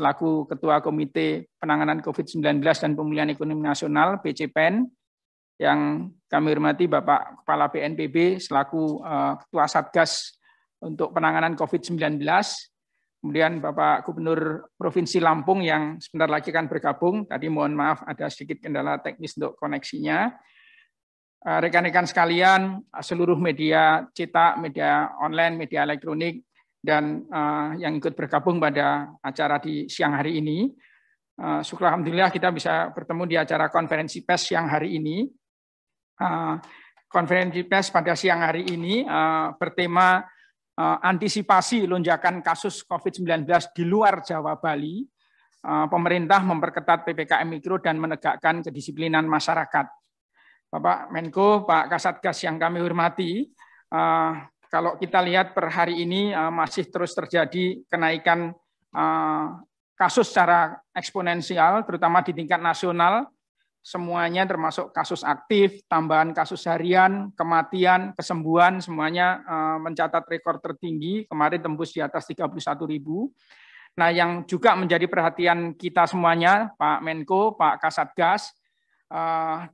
selaku Ketua Komite Penanganan COVID-19 dan Pemulihan Ekonomi Nasional BCPEN yang kami hormati Bapak Kepala BNPB selaku eh, Ketua Satgas untuk penanganan COVID-19, kemudian Bapak Gubernur Provinsi Lampung yang sebentar lagi akan bergabung. Tadi mohon maaf ada sedikit kendala teknis untuk koneksinya eh, rekan-rekan sekalian, seluruh media cetak, media online, media elektronik, dan uh, yang ikut bergabung pada acara di siang hari ini. Uh, syukur Alhamdulillah kita bisa bertemu di acara konferensi PES siang hari ini. Uh, konferensi PES pada siang hari ini uh, bertema uh, antisipasi lonjakan kasus COVID-19 di luar Jawa Bali. Uh, pemerintah memperketat PPKM Mikro dan menegakkan kedisiplinan masyarakat. Bapak Menko, Pak Kasatgas yang kami hormati, uh, kalau kita lihat per hari ini eh, masih terus terjadi kenaikan eh, kasus secara eksponensial, terutama di tingkat nasional. Semuanya termasuk kasus aktif, tambahan kasus harian, kematian, kesembuhan, semuanya eh, mencatat rekor tertinggi. Kemarin tembus di atas 31 ribu. Nah, yang juga menjadi perhatian kita semuanya, Pak Menko, Pak Kasatgas,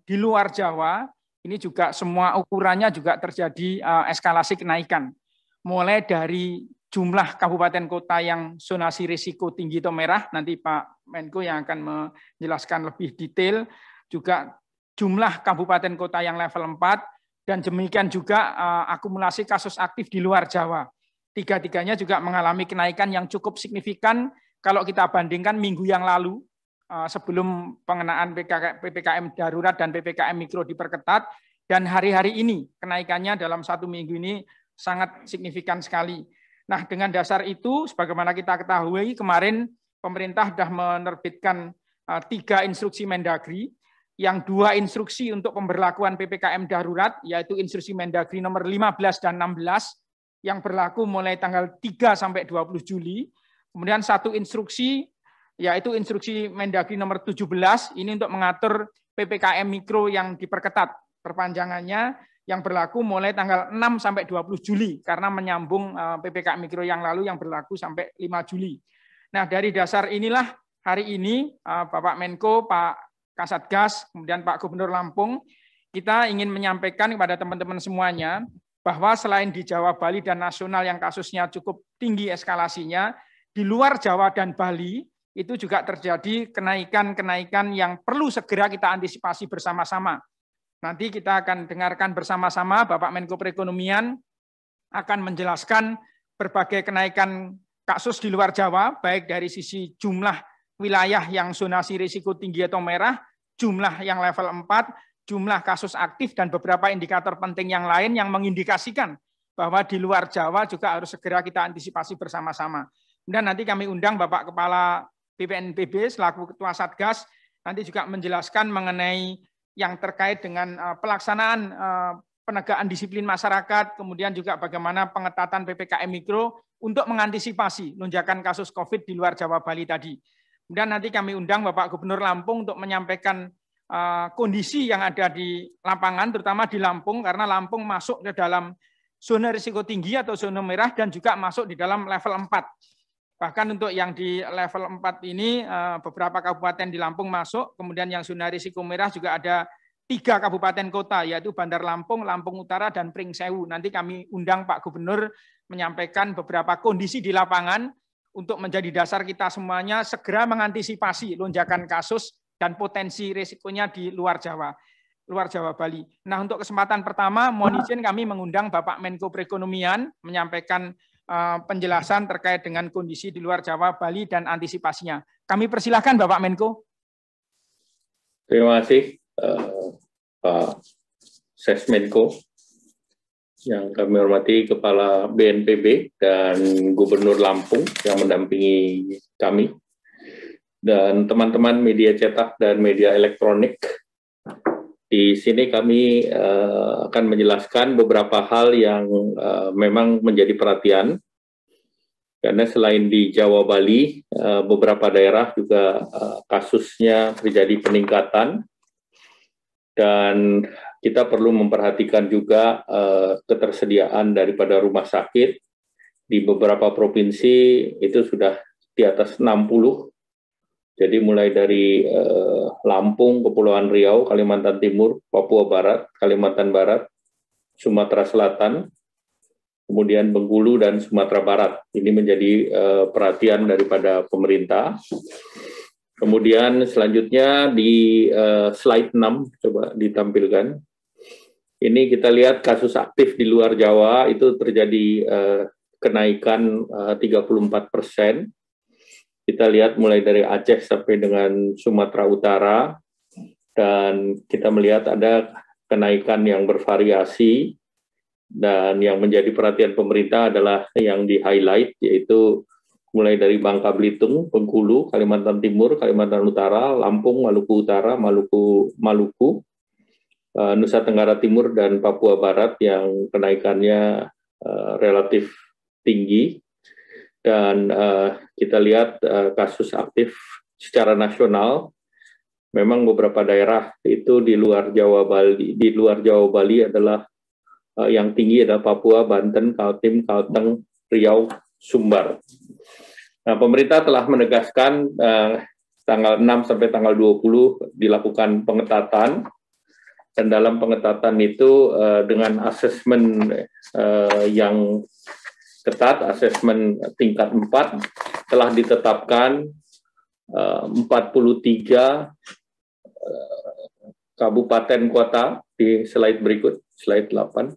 di luar Jawa, ini juga semua ukurannya juga terjadi eh, eskalasi kenaikan. Mulai dari jumlah kabupaten kota yang zonasi risiko tinggi atau merah, nanti Pak Menko yang akan menjelaskan lebih detail, juga jumlah kabupaten kota yang level 4, dan demikian juga eh, akumulasi kasus aktif di luar Jawa. Tiga-tiganya juga mengalami kenaikan yang cukup signifikan kalau kita bandingkan minggu yang lalu, Eh, sebelum pengenaan PPKM darurat dan PPKM mikro diperketat dan hari-hari ini kenaikannya dalam satu minggu ini sangat signifikan sekali. Nah, dengan dasar itu, sebagaimana kita ketahui kemarin pemerintah sudah menerbitkan eh, tiga instruksi Mendagri, yang dua instruksi untuk pemberlakuan PPKM darurat, yaitu instruksi Mendagri nomor 15 dan 16, yang berlaku mulai tanggal 3 sampai 20 Juli. Kemudian satu instruksi yaitu instruksi Mendagri nomor 17 ini untuk mengatur PPKM mikro yang diperketat perpanjangannya yang berlaku mulai tanggal 6 sampai 20 Juli karena menyambung eh, PPKM mikro yang lalu yang berlaku sampai 5 Juli. Nah, dari dasar inilah hari ini eh, Bapak Menko, Pak Kasatgas, kemudian Pak Gubernur Lampung kita ingin menyampaikan kepada teman-teman semuanya bahwa selain di Jawa, Bali, dan nasional yang kasusnya cukup tinggi eskalasinya, di luar Jawa dan Bali, itu juga terjadi kenaikan-kenaikan yang perlu segera kita antisipasi bersama-sama. Nanti kita akan dengarkan bersama-sama Bapak Menko Perekonomian akan menjelaskan berbagai kenaikan kasus di luar Jawa, baik dari sisi jumlah wilayah yang zonasi risiko tinggi atau merah, jumlah yang level 4, jumlah kasus aktif, dan beberapa indikator penting yang lain yang mengindikasikan bahwa di luar Jawa juga harus segera kita antisipasi bersama-sama. Kemudian nanti kami undang Bapak Kepala BPNPB selaku Ketua Satgas nanti juga menjelaskan mengenai yang terkait dengan eh, pelaksanaan eh, penegakan disiplin masyarakat, kemudian juga bagaimana pengetatan PPKM Mikro untuk mengantisipasi lonjakan kasus COVID di luar Jawa Bali tadi. Kemudian nanti kami undang Bapak Gubernur Lampung untuk menyampaikan eh, kondisi yang ada di lapangan, terutama di Lampung, karena Lampung masuk ke dalam zona risiko tinggi atau zona merah dan juga masuk di dalam level 4. Bahkan untuk yang di level 4 ini eh, beberapa kabupaten di Lampung masuk, kemudian yang zona risiko merah juga ada tiga kabupaten kota yaitu Bandar Lampung, Lampung Utara dan Pringsewu. Nanti kami undang Pak Gubernur menyampaikan beberapa kondisi di lapangan untuk menjadi dasar kita semuanya segera mengantisipasi lonjakan kasus dan potensi risikonya di luar Jawa, luar Jawa Bali. Nah, untuk kesempatan pertama mohon izin kami mengundang Bapak Menko Perekonomian menyampaikan Eh, penjelasan terkait dengan kondisi di luar Jawa, Bali, dan antisipasinya. Kami persilahkan Bapak Menko. Terima kasih uh, Pak Sesmenko yang kami hormati Kepala BNPB dan Gubernur Lampung yang mendampingi kami dan teman-teman media cetak dan media elektronik di sini kami uh, akan menjelaskan beberapa hal yang uh, memang menjadi perhatian karena selain di Jawa Bali, uh, beberapa daerah juga uh, kasusnya terjadi peningkatan dan kita perlu memperhatikan juga uh, ketersediaan daripada rumah sakit di beberapa provinsi itu sudah di atas 60 jadi mulai dari eh, Lampung, Kepulauan Riau, Kalimantan Timur, Papua Barat, Kalimantan Barat, Sumatera Selatan, kemudian Bengkulu dan Sumatera Barat. Ini menjadi eh, perhatian daripada pemerintah. Kemudian selanjutnya di eh, slide 6 coba ditampilkan. Ini kita lihat kasus aktif di luar Jawa itu terjadi eh, kenaikan eh, 34 persen kita lihat mulai dari Aceh sampai dengan Sumatera Utara, dan kita melihat ada kenaikan yang bervariasi, dan yang menjadi perhatian pemerintah adalah yang di-highlight, yaitu mulai dari Bangka Belitung, Bengkulu, Kalimantan Timur, Kalimantan Utara, Lampung, Maluku Utara, Maluku, Maluku, eh, Nusa Tenggara Timur dan Papua Barat yang kenaikannya eh, relatif tinggi dan uh, kita lihat uh, kasus aktif secara nasional memang beberapa daerah itu di luar Jawa Bali di luar Jawa Bali adalah uh, yang tinggi adalah Papua, Banten, Kaltim, Kalteng, Riau, Sumbar. Nah, pemerintah telah menegaskan uh, tanggal 6 sampai tanggal 20 dilakukan pengetatan dan dalam pengetatan itu uh, dengan asesmen uh, yang ketat, asesmen tingkat 4 telah ditetapkan 43 e, e, kabupaten kota di slide berikut, slide 8.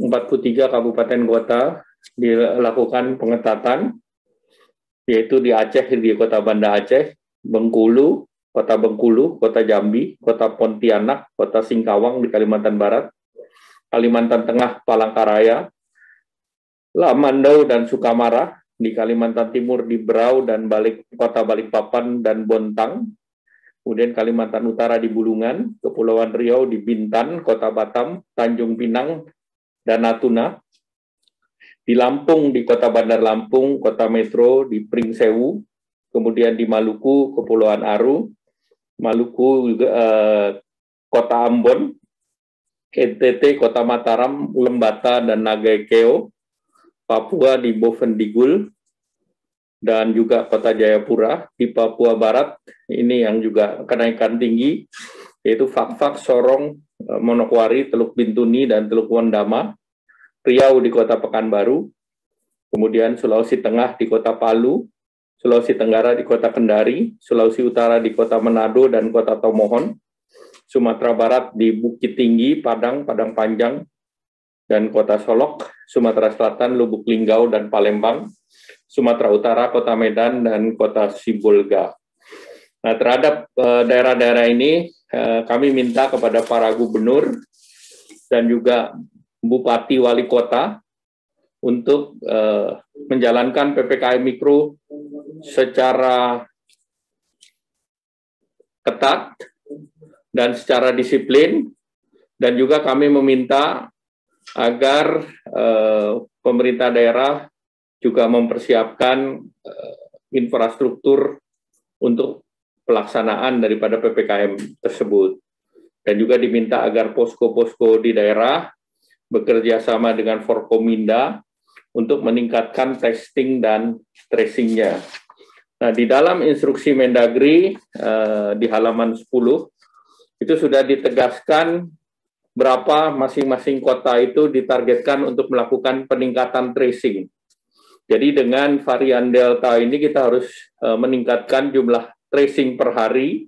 43 kabupaten kota dilakukan pengetatan, yaitu di Aceh, di kota Banda Aceh, Bengkulu, kota Bengkulu, kota Jambi, kota Pontianak, kota Singkawang di Kalimantan Barat, Kalimantan Tengah, Palangkaraya, Lamandau dan Sukamara di Kalimantan Timur di Berau dan Balik Kota Balikpapan dan Bontang. Kemudian Kalimantan Utara di Bulungan, Kepulauan Riau di Bintan, Kota Batam, Tanjung Pinang dan Natuna. Di Lampung di Kota Bandar Lampung, Kota Metro di Pringsewu, kemudian di Maluku Kepulauan Aru, Maluku juga eh, Kota Ambon, NTT Kota Mataram, Lembata dan Nagekeo. Papua di Boven Digul dan juga Kota Jayapura di Papua Barat. Ini yang juga kenaikan tinggi, yaitu Fakfak, Sorong, eh, Monokwari, Teluk Bintuni, dan Teluk Wondama. Riau di Kota Pekanbaru, kemudian Sulawesi Tengah di Kota Palu, Sulawesi Tenggara di Kota Kendari, Sulawesi Utara di Kota Manado dan Kota Tomohon, Sumatera Barat di Bukit Tinggi, Padang, Padang Panjang, dan Kota Solok, Sumatera Selatan, Lubuk Linggau, dan Palembang, Sumatera Utara, Kota Medan, dan Kota Sibolga. Nah, terhadap eh, daerah-daerah uh, ini, uh, kami minta kepada para gubernur dan juga bupati wali kota untuk uh, menjalankan PPKM mikro secara ketat dan secara disiplin dan juga kami meminta agar eh, pemerintah daerah juga mempersiapkan eh, infrastruktur untuk pelaksanaan daripada PPKM tersebut. Dan juga diminta agar posko-posko di daerah bekerja sama dengan Forkominda untuk meningkatkan testing dan tracingnya. Nah, di dalam instruksi Mendagri eh, di halaman 10 itu sudah ditegaskan berapa masing-masing kota itu ditargetkan untuk melakukan peningkatan tracing. Jadi dengan varian Delta ini kita harus eh, meningkatkan jumlah tracing per hari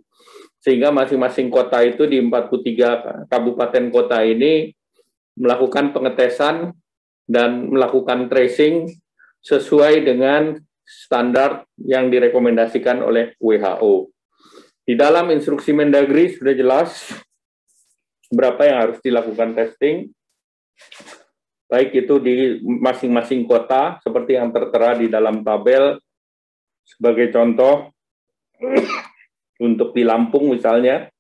sehingga masing-masing kota itu di 43 kabupaten kota ini melakukan pengetesan dan melakukan tracing sesuai dengan standar yang direkomendasikan oleh WHO. Di dalam instruksi Mendagri sudah jelas berapa yang harus dilakukan testing, baik itu di masing-masing kota, seperti yang tertera di dalam tabel. Sebagai contoh, untuk di Lampung misalnya,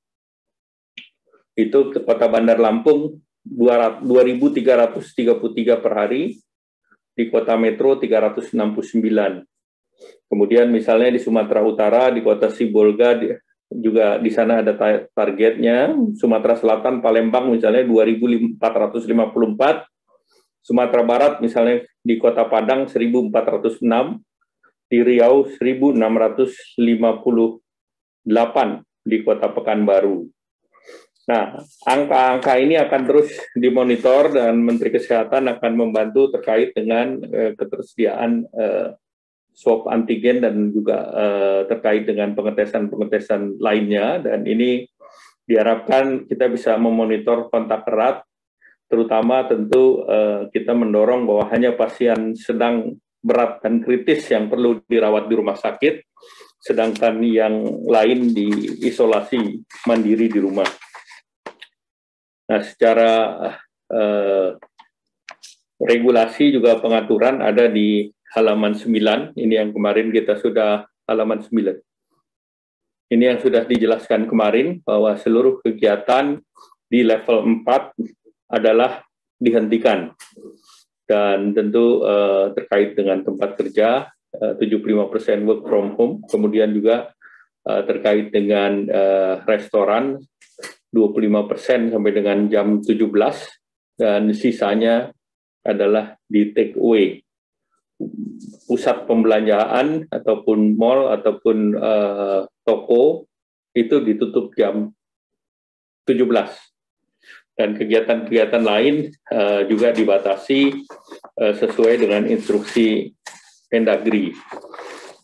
itu kota Bandar Lampung 2.333 per hari, di kota Metro 369. Kemudian misalnya di Sumatera Utara, di kota Sibolga juga di sana ada targetnya. Sumatera Selatan, Palembang misalnya 2.454, Sumatera Barat misalnya di Kota Padang 1.406, di Riau 1.658 di Kota Pekanbaru. Nah, angka-angka ini akan terus dimonitor dan Menteri Kesehatan akan membantu terkait dengan eh, ketersediaan eh, swab antigen dan juga uh, terkait dengan pengetesan-pengetesan lainnya dan ini diharapkan kita bisa memonitor kontak erat terutama tentu uh, kita mendorong bahwa hanya pasien sedang berat dan kritis yang perlu dirawat di rumah sakit sedangkan yang lain diisolasi mandiri di rumah. Nah, secara uh, regulasi juga pengaturan ada di halaman 9, ini yang kemarin kita sudah halaman 9. Ini yang sudah dijelaskan kemarin bahwa seluruh kegiatan di level 4 adalah dihentikan. Dan tentu eh, terkait dengan tempat kerja, eh, 75% work from home, kemudian juga eh, terkait dengan eh, restoran 25% sampai dengan jam 17 dan sisanya adalah di take away pusat pembelanjaan ataupun mall ataupun uh, toko itu ditutup jam 17 dan kegiatan-kegiatan lain uh, juga dibatasi uh, sesuai dengan instruksi Mendagri.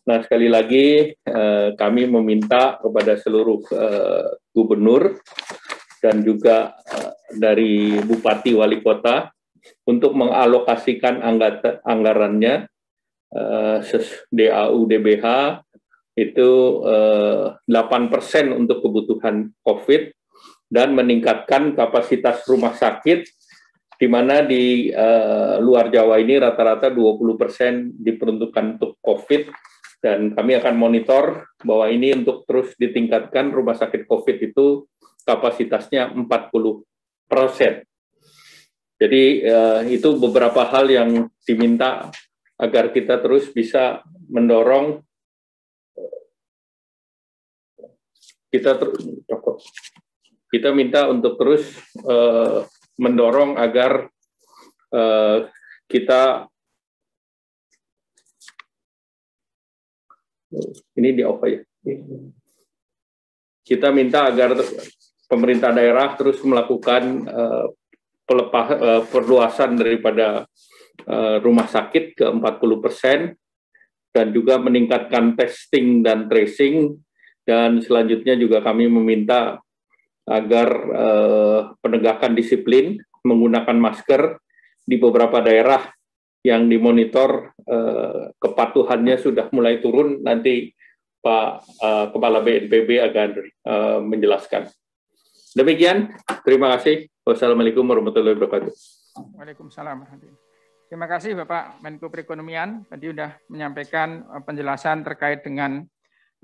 Nah sekali lagi uh, kami meminta kepada seluruh uh, gubernur dan juga uh, dari bupati wali kota untuk mengalokasikan anggarannya eh, DAU DBH itu eh, persen untuk kebutuhan COVID dan meningkatkan kapasitas rumah sakit di mana di eh, luar Jawa ini rata-rata 20% diperuntukkan untuk COVID dan kami akan monitor bahwa ini untuk terus ditingkatkan rumah sakit COVID itu kapasitasnya 40 persen. Jadi uh, itu beberapa hal yang diminta agar kita terus bisa mendorong eh, kita ter, kita minta untuk terus uh, mendorong agar uh, kita ini di apa ya? Kita minta agar pemerintah daerah terus melakukan uh, pelepah, uh, perluasan daripada uh, rumah sakit ke 40 persen, dan juga meningkatkan testing dan tracing, dan selanjutnya juga kami meminta agar uh, penegakan disiplin menggunakan masker di beberapa daerah yang dimonitor eh, kepatuhannya sudah mulai turun nanti Pak eh, Kepala BNPB akan eh, menjelaskan. Demikian, terima kasih. Wassalamualaikum warahmatullahi wabarakatuh. Waalaikumsalam. Terima kasih Bapak Menko Perekonomian. Tadi sudah menyampaikan eh, penjelasan terkait dengan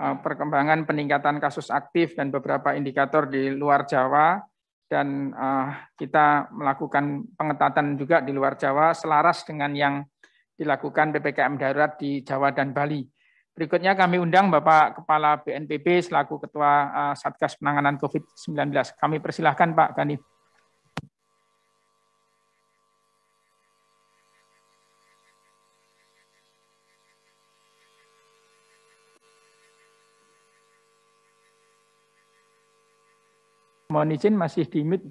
eh, perkembangan peningkatan kasus aktif dan beberapa indikator di luar Jawa dan eh, kita melakukan pengetatan juga di luar Jawa selaras dengan yang dilakukan PPKM darurat di Jawa dan Bali. Berikutnya kami undang Bapak Kepala BNPB selaku Ketua Satgas Penanganan COVID-19. Kami persilahkan Pak Ganif. Mohon izin masih di mute.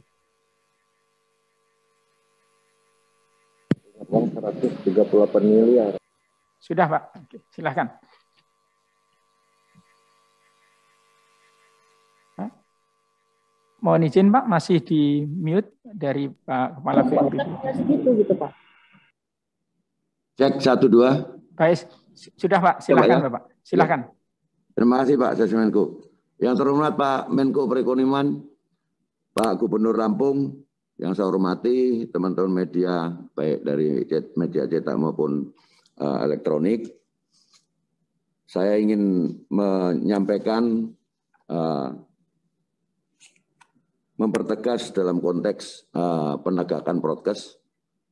138 miliar. Sudah Pak, silahkan. Mohon izin Pak, masih di mute dari Pak Kepala BNPB. gitu Pak. Cek satu dua. Baik, sudah Pak, silahkan Coba, ya? Bapak. Silahkan. Terima kasih Pak Sesmenko. Yang terhormat Pak Menko Perekonomian, Pak Gubernur Lampung yang saya hormati, teman-teman media baik dari media cetak maupun uh, elektronik, saya ingin menyampaikan uh, mempertegas dalam konteks uh, penegakan protes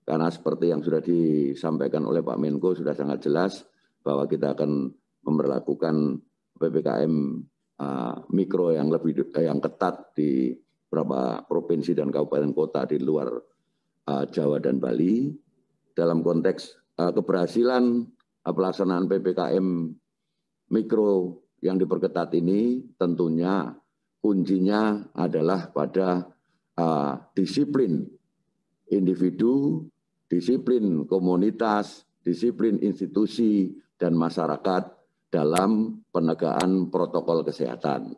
karena seperti yang sudah disampaikan oleh Pak Menko sudah sangat jelas bahwa kita akan memperlakukan ppkm uh, mikro yang lebih yang ketat di beberapa provinsi dan kabupaten kota di luar uh, Jawa dan Bali dalam konteks uh, keberhasilan uh, pelaksanaan PPKM mikro yang diperketat ini tentunya kuncinya adalah pada uh, disiplin individu, disiplin komunitas, disiplin institusi dan masyarakat dalam penegakan protokol kesehatan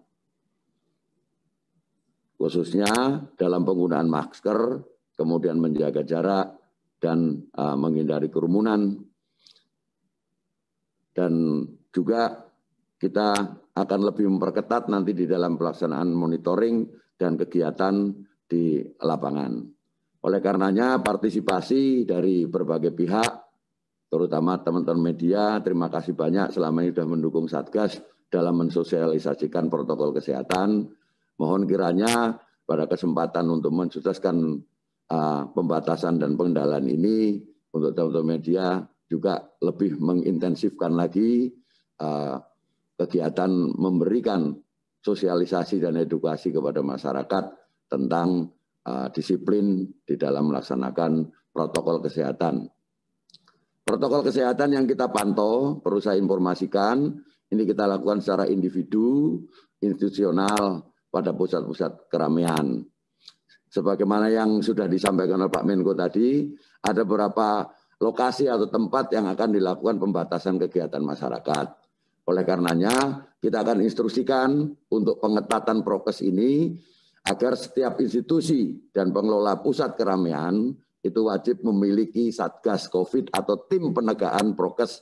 khususnya dalam penggunaan masker, kemudian menjaga jarak dan uh, menghindari kerumunan. Dan juga kita akan lebih memperketat nanti di dalam pelaksanaan monitoring dan kegiatan di lapangan. Oleh karenanya partisipasi dari berbagai pihak, terutama teman-teman media, terima kasih banyak selama ini sudah mendukung Satgas dalam mensosialisasikan protokol kesehatan Mohon kiranya pada kesempatan untuk mensukseskan uh, pembatasan dan pengendalian ini untuk teman-teman media juga lebih mengintensifkan lagi uh, kegiatan memberikan sosialisasi dan edukasi kepada masyarakat tentang uh, disiplin di dalam melaksanakan protokol kesehatan. Protokol kesehatan yang kita pantau, perlu saya informasikan, ini kita lakukan secara individu, institusional, pada pusat-pusat keramaian. Sebagaimana yang sudah disampaikan oleh Pak Menko tadi, ada beberapa lokasi atau tempat yang akan dilakukan pembatasan kegiatan masyarakat. Oleh karenanya, kita akan instruksikan untuk pengetatan prokes ini agar setiap institusi dan pengelola pusat keramaian itu wajib memiliki satgas COVID atau tim penegakan prokes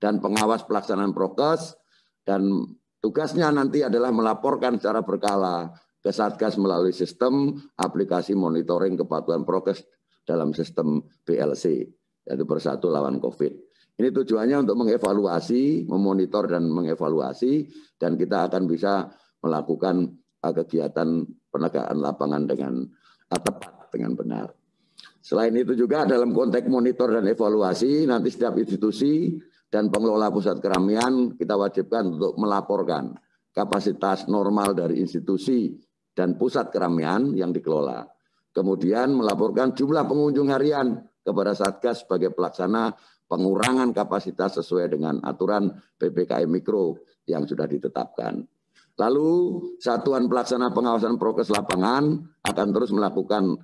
dan pengawas pelaksanaan prokes dan Tugasnya nanti adalah melaporkan secara berkala ke Satgas melalui sistem aplikasi monitoring kepatuhan prokes dalam sistem PLC, yaitu Bersatu Lawan COVID. Ini tujuannya untuk mengevaluasi, memonitor dan mengevaluasi, dan kita akan bisa melakukan eh, kegiatan penegakan lapangan dengan eh, tepat, dengan benar. Selain itu juga dalam konteks monitor dan evaluasi, nanti setiap institusi dan pengelola pusat keramaian kita wajibkan untuk melaporkan kapasitas normal dari institusi dan pusat keramaian yang dikelola. Kemudian melaporkan jumlah pengunjung harian kepada Satgas sebagai pelaksana pengurangan kapasitas sesuai dengan aturan PPKM Mikro yang sudah ditetapkan. Lalu Satuan Pelaksana Pengawasan Prokes Lapangan akan terus melakukan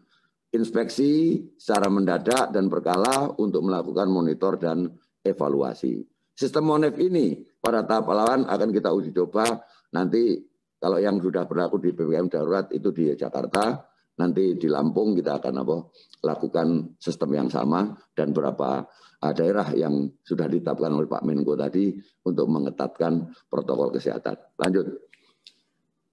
inspeksi secara mendadak dan berkala untuk melakukan monitor dan evaluasi. Sistem MONEF ini pada tahap lawan akan kita uji coba nanti kalau yang sudah berlaku di PPKM darurat itu di Jakarta, nanti di Lampung kita akan apa lakukan sistem yang sama dan berapa eh, daerah yang sudah ditetapkan oleh Pak Menko tadi untuk mengetatkan protokol kesehatan. Lanjut.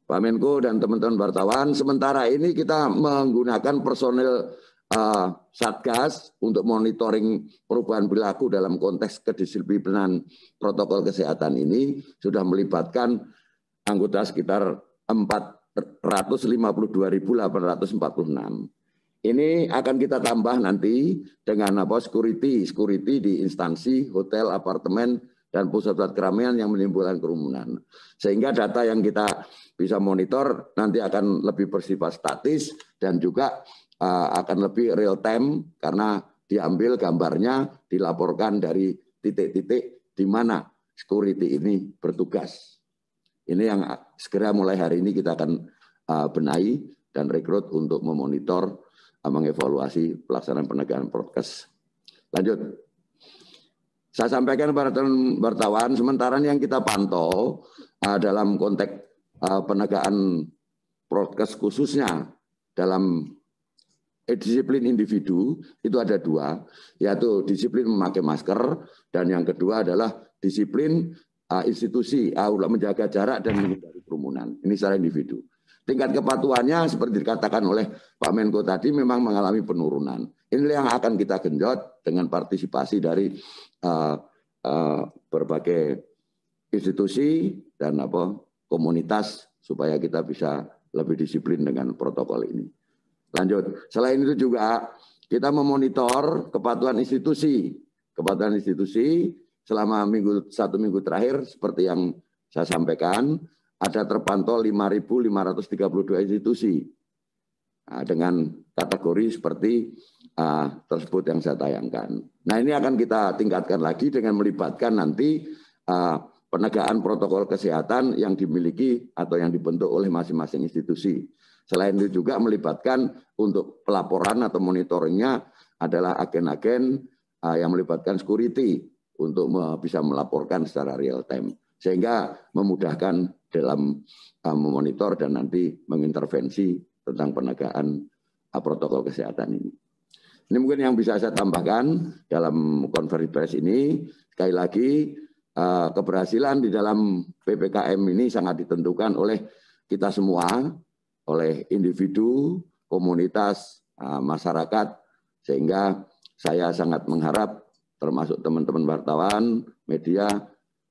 Pak Menko dan teman-teman wartawan, sementara ini kita menggunakan personel uh, Satgas untuk monitoring perubahan perilaku dalam konteks kedisiplinan protokol kesehatan ini sudah melibatkan anggota sekitar 452.846. Ini akan kita tambah nanti dengan apa security, security di instansi, hotel, apartemen, dan pusat-pusat keramaian yang menimbulkan kerumunan. Sehingga data yang kita bisa monitor nanti akan lebih bersifat statis dan juga Eh, akan lebih real time karena diambil gambarnya dilaporkan dari titik-titik di mana security ini bertugas. Ini yang segera mulai hari ini kita akan eh, benahi dan rekrut untuk memonitor eh, mengevaluasi pelaksanaan penegakan prokes. Lanjut. Saya sampaikan kepada teman wartawan, sementara yang kita pantau uh, dalam konteks uh, penegakan prokes khususnya dalam eh, disiplin individu itu ada dua, yaitu disiplin memakai masker dan yang kedua adalah disiplin uh, institusi uh, menjaga jarak dan menghindari kerumunan. Ini secara individu. Tingkat kepatuhannya seperti dikatakan oleh Pak Menko tadi memang mengalami penurunan. Inilah yang akan kita genjot dengan partisipasi dari uh, uh, berbagai institusi dan apa komunitas supaya kita bisa lebih disiplin dengan protokol ini. Lanjut. Selain itu juga kita memonitor kepatuhan institusi. Kepatuhan institusi selama minggu satu minggu terakhir seperti yang saya sampaikan ada terpantau 5.532 institusi nah, dengan kategori seperti uh, tersebut yang saya tayangkan. Nah ini akan kita tingkatkan lagi dengan melibatkan nanti uh, penegakan protokol kesehatan yang dimiliki atau yang dibentuk oleh masing-masing institusi. Selain itu juga melibatkan untuk pelaporan atau monitoringnya adalah agen-agen eh, yang melibatkan security untuk bisa melaporkan secara real time sehingga memudahkan dalam eh, memonitor dan nanti mengintervensi tentang penegakan eh, protokol kesehatan ini. Ini mungkin yang bisa saya tambahkan dalam konferensi pers ini. Sekali lagi, keberhasilan di dalam PPKM ini sangat ditentukan oleh kita semua oleh individu, komunitas, ah, masyarakat, sehingga saya sangat mengharap termasuk teman-teman wartawan, media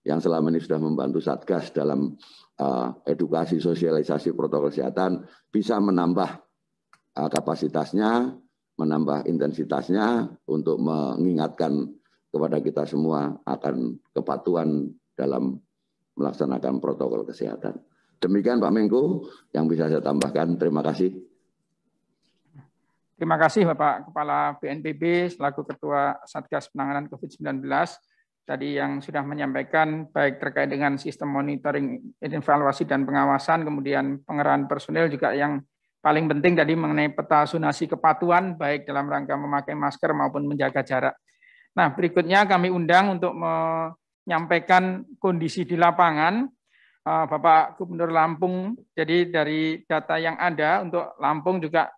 yang selama ini sudah membantu Satgas dalam ah, edukasi sosialisasi protokol kesehatan bisa menambah ah, kapasitasnya, menambah intensitasnya untuk mengingatkan kepada kita semua akan kepatuhan dalam melaksanakan protokol kesehatan. Demikian Pak Menko yang bisa saya tambahkan. Terima kasih. Terima kasih Bapak Kepala BNPB selaku Ketua Satgas Penanganan COVID-19 tadi yang sudah menyampaikan baik terkait dengan sistem monitoring, evaluasi dan pengawasan, kemudian pengerahan personil juga yang paling penting tadi mengenai peta sunasi kepatuhan baik dalam rangka memakai masker maupun menjaga jarak. Nah, berikutnya kami undang untuk menyampaikan kondisi di lapangan Eh, Bapak Gubernur Lampung. Jadi dari data yang ada untuk Lampung juga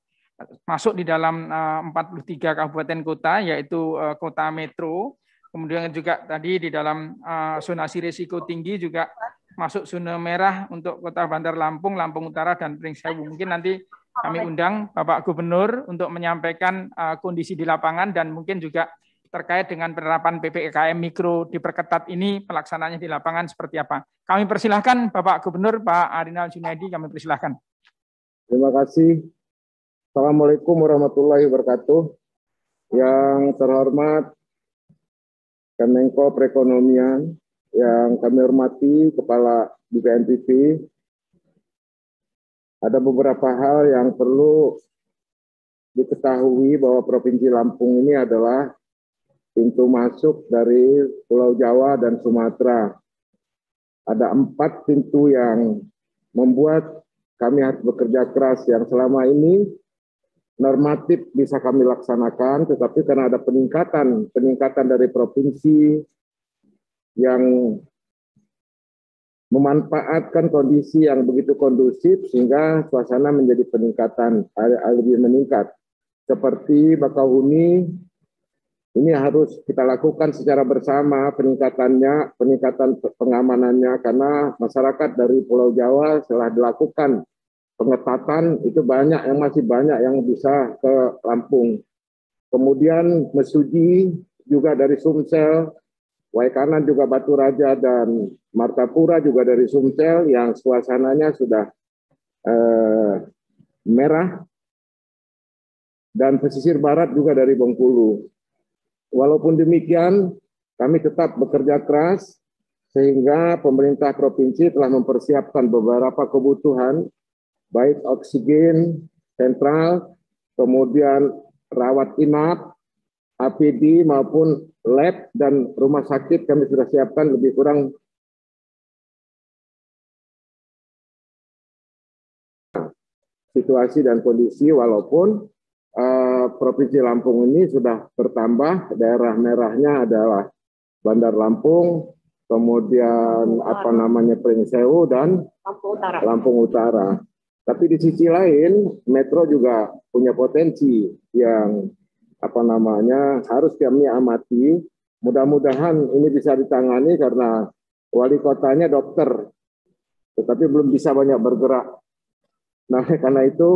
masuk di dalam 43 eh, kabupaten kota, yaitu eh, kota metro. Kemudian juga tadi di dalam zonasi risiko tinggi juga masuk zona merah untuk kota Bandar Lampung, Lampung Utara, dan Pringsewu. Mungkin nanti kami undang Bapak Gubernur untuk menyampaikan kondisi di lapangan dan mungkin juga terkait dengan penerapan PPKM e Mikro diperketat ini pelaksananya di lapangan seperti apa. Kami persilahkan Bapak Gubernur, Pak Arinal Junaidi, kami persilahkan. Terima kasih. Assalamualaikum warahmatullahi wabarakatuh. Yang terhormat Kemenko Perekonomian, yang kami hormati Kepala BPNPP, ada beberapa hal yang perlu diketahui bahwa Provinsi Lampung ini adalah pintu masuk dari Pulau Jawa dan Sumatera. Ada empat pintu yang membuat kami harus bekerja keras yang selama ini normatif bisa kami laksanakan, tetapi karena ada peningkatan, peningkatan dari provinsi yang memanfaatkan kondisi yang begitu kondusif sehingga suasana menjadi peningkatan, eh, lebih meningkat. Seperti Bakauhuni ini harus kita lakukan secara bersama peningkatannya, peningkatan pengamanannya karena masyarakat dari Pulau Jawa setelah dilakukan pengetatan itu banyak yang masih banyak yang bisa ke Lampung. Kemudian Mesuji juga dari Sumsel, Waikanan juga Batu Raja dan Martapura juga dari Sumsel yang suasananya sudah eh, merah dan pesisir barat juga dari Bengkulu. Walaupun demikian, kami tetap bekerja keras sehingga pemerintah provinsi telah mempersiapkan beberapa kebutuhan baik oksigen sentral, kemudian rawat inap, APD maupun lab dan rumah sakit kami sudah siapkan lebih kurang situasi dan kondisi walaupun Provinsi Lampung ini sudah bertambah, daerah merahnya adalah Bandar Lampung, kemudian Lampung apa namanya Pringsewu dan Lampung Utara. Lampung Utara. Tapi di sisi lain, Metro juga punya potensi yang apa namanya harus kami amati. Mudah-mudahan ini bisa ditangani karena wali kotanya dokter, tetapi belum bisa banyak bergerak. Nah, karena itu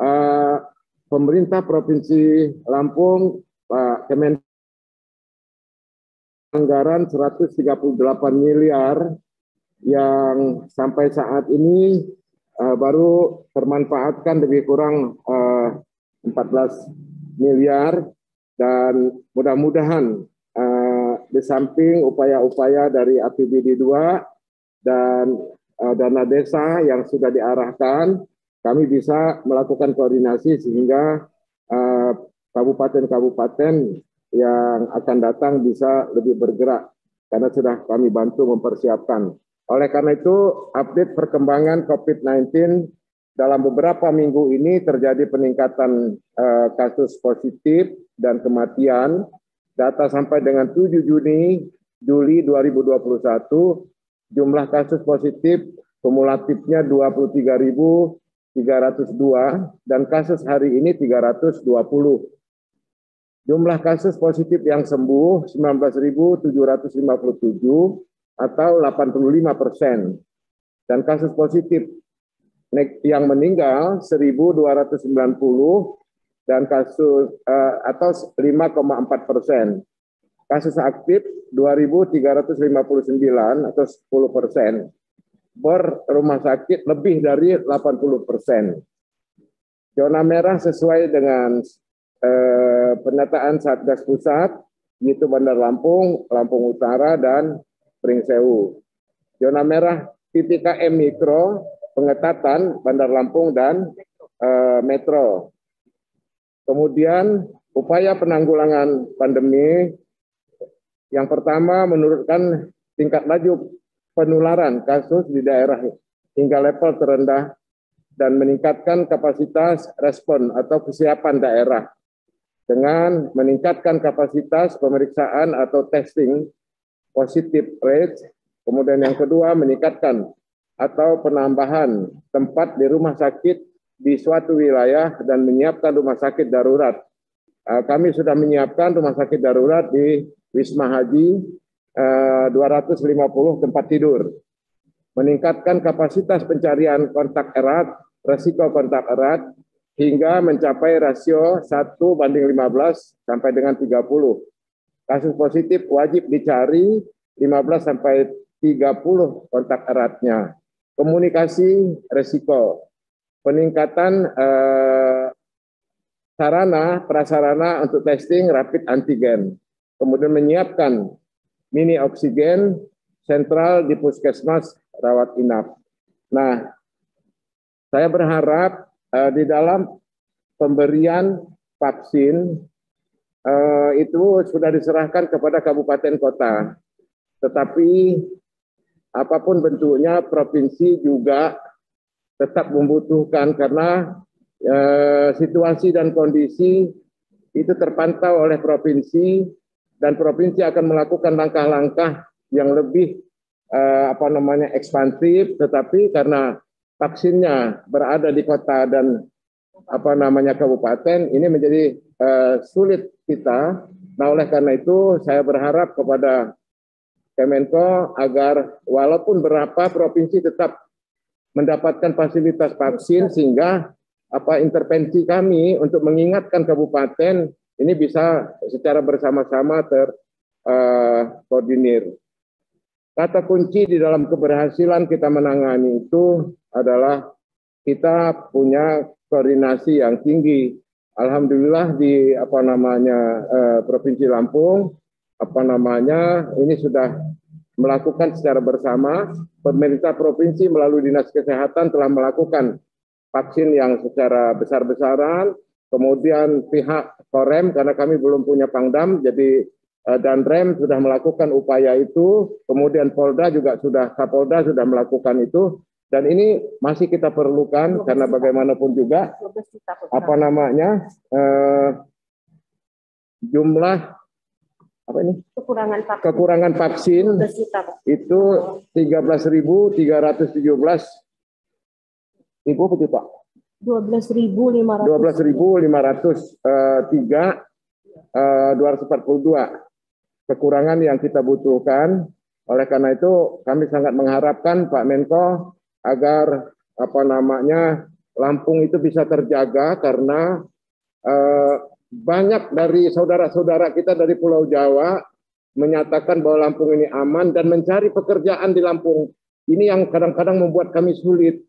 uh, pemerintah Provinsi Lampung Pak Kemen anggaran 138 miliar yang sampai saat ini uh, baru termanfaatkan lebih kurang uh, eh, 14 miliar dan mudah-mudahan uh, di samping upaya-upaya dari APBD 2 dan uh, dana desa yang sudah diarahkan kami bisa melakukan koordinasi sehingga eh, kabupaten-kabupaten uh, yang akan datang bisa lebih bergerak karena sudah kami bantu mempersiapkan. Oleh karena itu, update perkembangan COVID-19 dalam beberapa minggu ini terjadi peningkatan uh, kasus positif dan kematian. Data sampai dengan 7 Juni Juli 2021 jumlah kasus positif kumulatifnya 23.000 302 dan kasus hari ini 320. Jumlah kasus positif yang sembuh 19.757 atau 85 persen. Dan kasus positif yang meninggal 1.290 dan kasus eh, atau 5,4 persen. Kasus aktif 2.359 atau 10 persen per rumah sakit lebih dari 80 persen. Zona merah sesuai dengan eh, penataan Satgas Pusat, yaitu Bandar Lampung, Lampung Utara, dan Pringsewu. Zona merah titik KM Mikro, pengetatan Bandar Lampung dan eh, Metro. Kemudian upaya penanggulangan pandemi yang pertama menurunkan tingkat laju penularan kasus di daerah hingga level terendah dan meningkatkan kapasitas respon atau kesiapan daerah dengan meningkatkan kapasitas pemeriksaan atau testing positif rate. Kemudian yang kedua, meningkatkan atau penambahan tempat di rumah sakit di suatu wilayah dan menyiapkan rumah sakit darurat. Eh, kami sudah menyiapkan rumah sakit darurat di Wisma Haji, 250 eh, tempat tidur. Meningkatkan kapasitas pencarian kontak erat, resiko kontak erat, hingga mencapai rasio 1 banding 15 sampai dengan 30. Kasus positif wajib dicari 15 sampai 30 kontak eratnya. Komunikasi resiko. Peningkatan eh, sarana, prasarana untuk testing rapid antigen. Kemudian menyiapkan mini oksigen sentral di puskesmas rawat inap. Nah, saya berharap uh, di dalam pemberian vaksin uh, itu sudah diserahkan kepada kabupaten kota. Tetapi apapun bentuknya provinsi juga tetap membutuhkan karena uh, situasi dan kondisi itu terpantau oleh provinsi dan provinsi akan melakukan langkah-langkah yang lebih eh, apa namanya ekspansif tetapi karena vaksinnya berada di kota dan apa namanya kabupaten ini menjadi eh, sulit kita nah oleh karena itu saya berharap kepada Kemenko agar walaupun berapa provinsi tetap mendapatkan fasilitas vaksin sehingga apa intervensi kami untuk mengingatkan kabupaten ini bisa secara bersama-sama terkoordinir. Eh, uh, Kata kunci di dalam keberhasilan kita menangani itu adalah kita punya koordinasi yang tinggi. Alhamdulillah di apa namanya eh, Provinsi Lampung apa namanya ini sudah melakukan secara bersama pemerintah provinsi melalui dinas kesehatan telah melakukan vaksin yang secara besar-besaran kemudian pihak Korem karena kami belum punya Pangdam, jadi eh, dan Rem sudah melakukan upaya itu, kemudian Polda juga sudah Kapolda sudah melakukan itu, dan ini masih kita perlukan karena bagaimanapun juga apa namanya eh, jumlah apa ini kekurangan vaksin, kekurangan vaksin itu 13.317 ribu begitu pak 242 eh, eh, kekurangan yang kita butuhkan. Oleh karena itu kami sangat mengharapkan Pak Menko agar apa namanya Lampung itu bisa terjaga karena eh, banyak dari saudara-saudara kita dari Pulau Jawa menyatakan bahwa Lampung ini aman dan mencari pekerjaan di Lampung. Ini yang kadang-kadang membuat kami sulit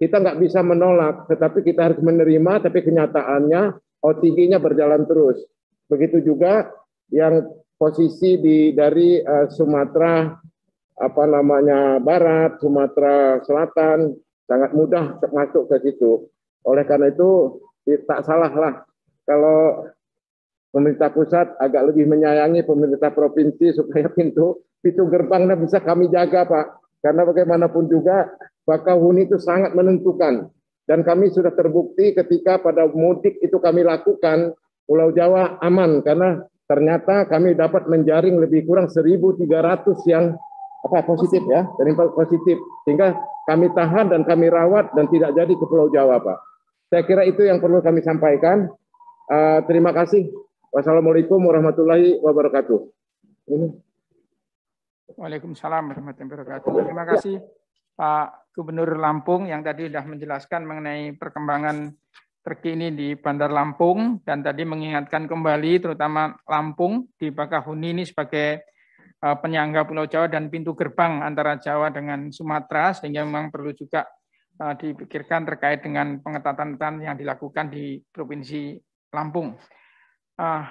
kita nggak bisa menolak, tetapi kita harus menerima, tapi kenyataannya OTG-nya berjalan terus. Begitu juga yang posisi di dari uh, Sumatera apa namanya barat, Sumatera Selatan sangat mudah masuk ke situ. Oleh karena itu tak salahlah kalau pemerintah pusat agak lebih menyayangi pemerintah provinsi supaya pintu pintu gerbangnya bisa kami jaga, Pak. Karena bagaimanapun juga bakahuni itu sangat menentukan. Dan kami sudah terbukti ketika pada mudik itu kami lakukan, Pulau Jawa aman karena ternyata kami dapat menjaring lebih kurang 1.300 yang apa positif ya, terimpal positif. Sehingga kami tahan dan kami rawat dan tidak jadi ke Pulau Jawa, Pak. Saya kira itu yang perlu kami sampaikan. Uh, terima kasih. Wassalamualaikum warahmatullahi wabarakatuh. Ini. Waalaikumsalam warahmatullahi wabarakatuh. Terima kasih Pak Gubernur Lampung yang tadi sudah menjelaskan mengenai perkembangan terkini di Bandar Lampung dan tadi mengingatkan kembali terutama Lampung di Bakahuni ini sebagai eh, penyangga Pulau Jawa dan pintu gerbang antara Jawa dengan Sumatera sehingga memang perlu juga eh, dipikirkan terkait dengan pengetatan-pengetatan yang dilakukan di Provinsi Lampung. Eh,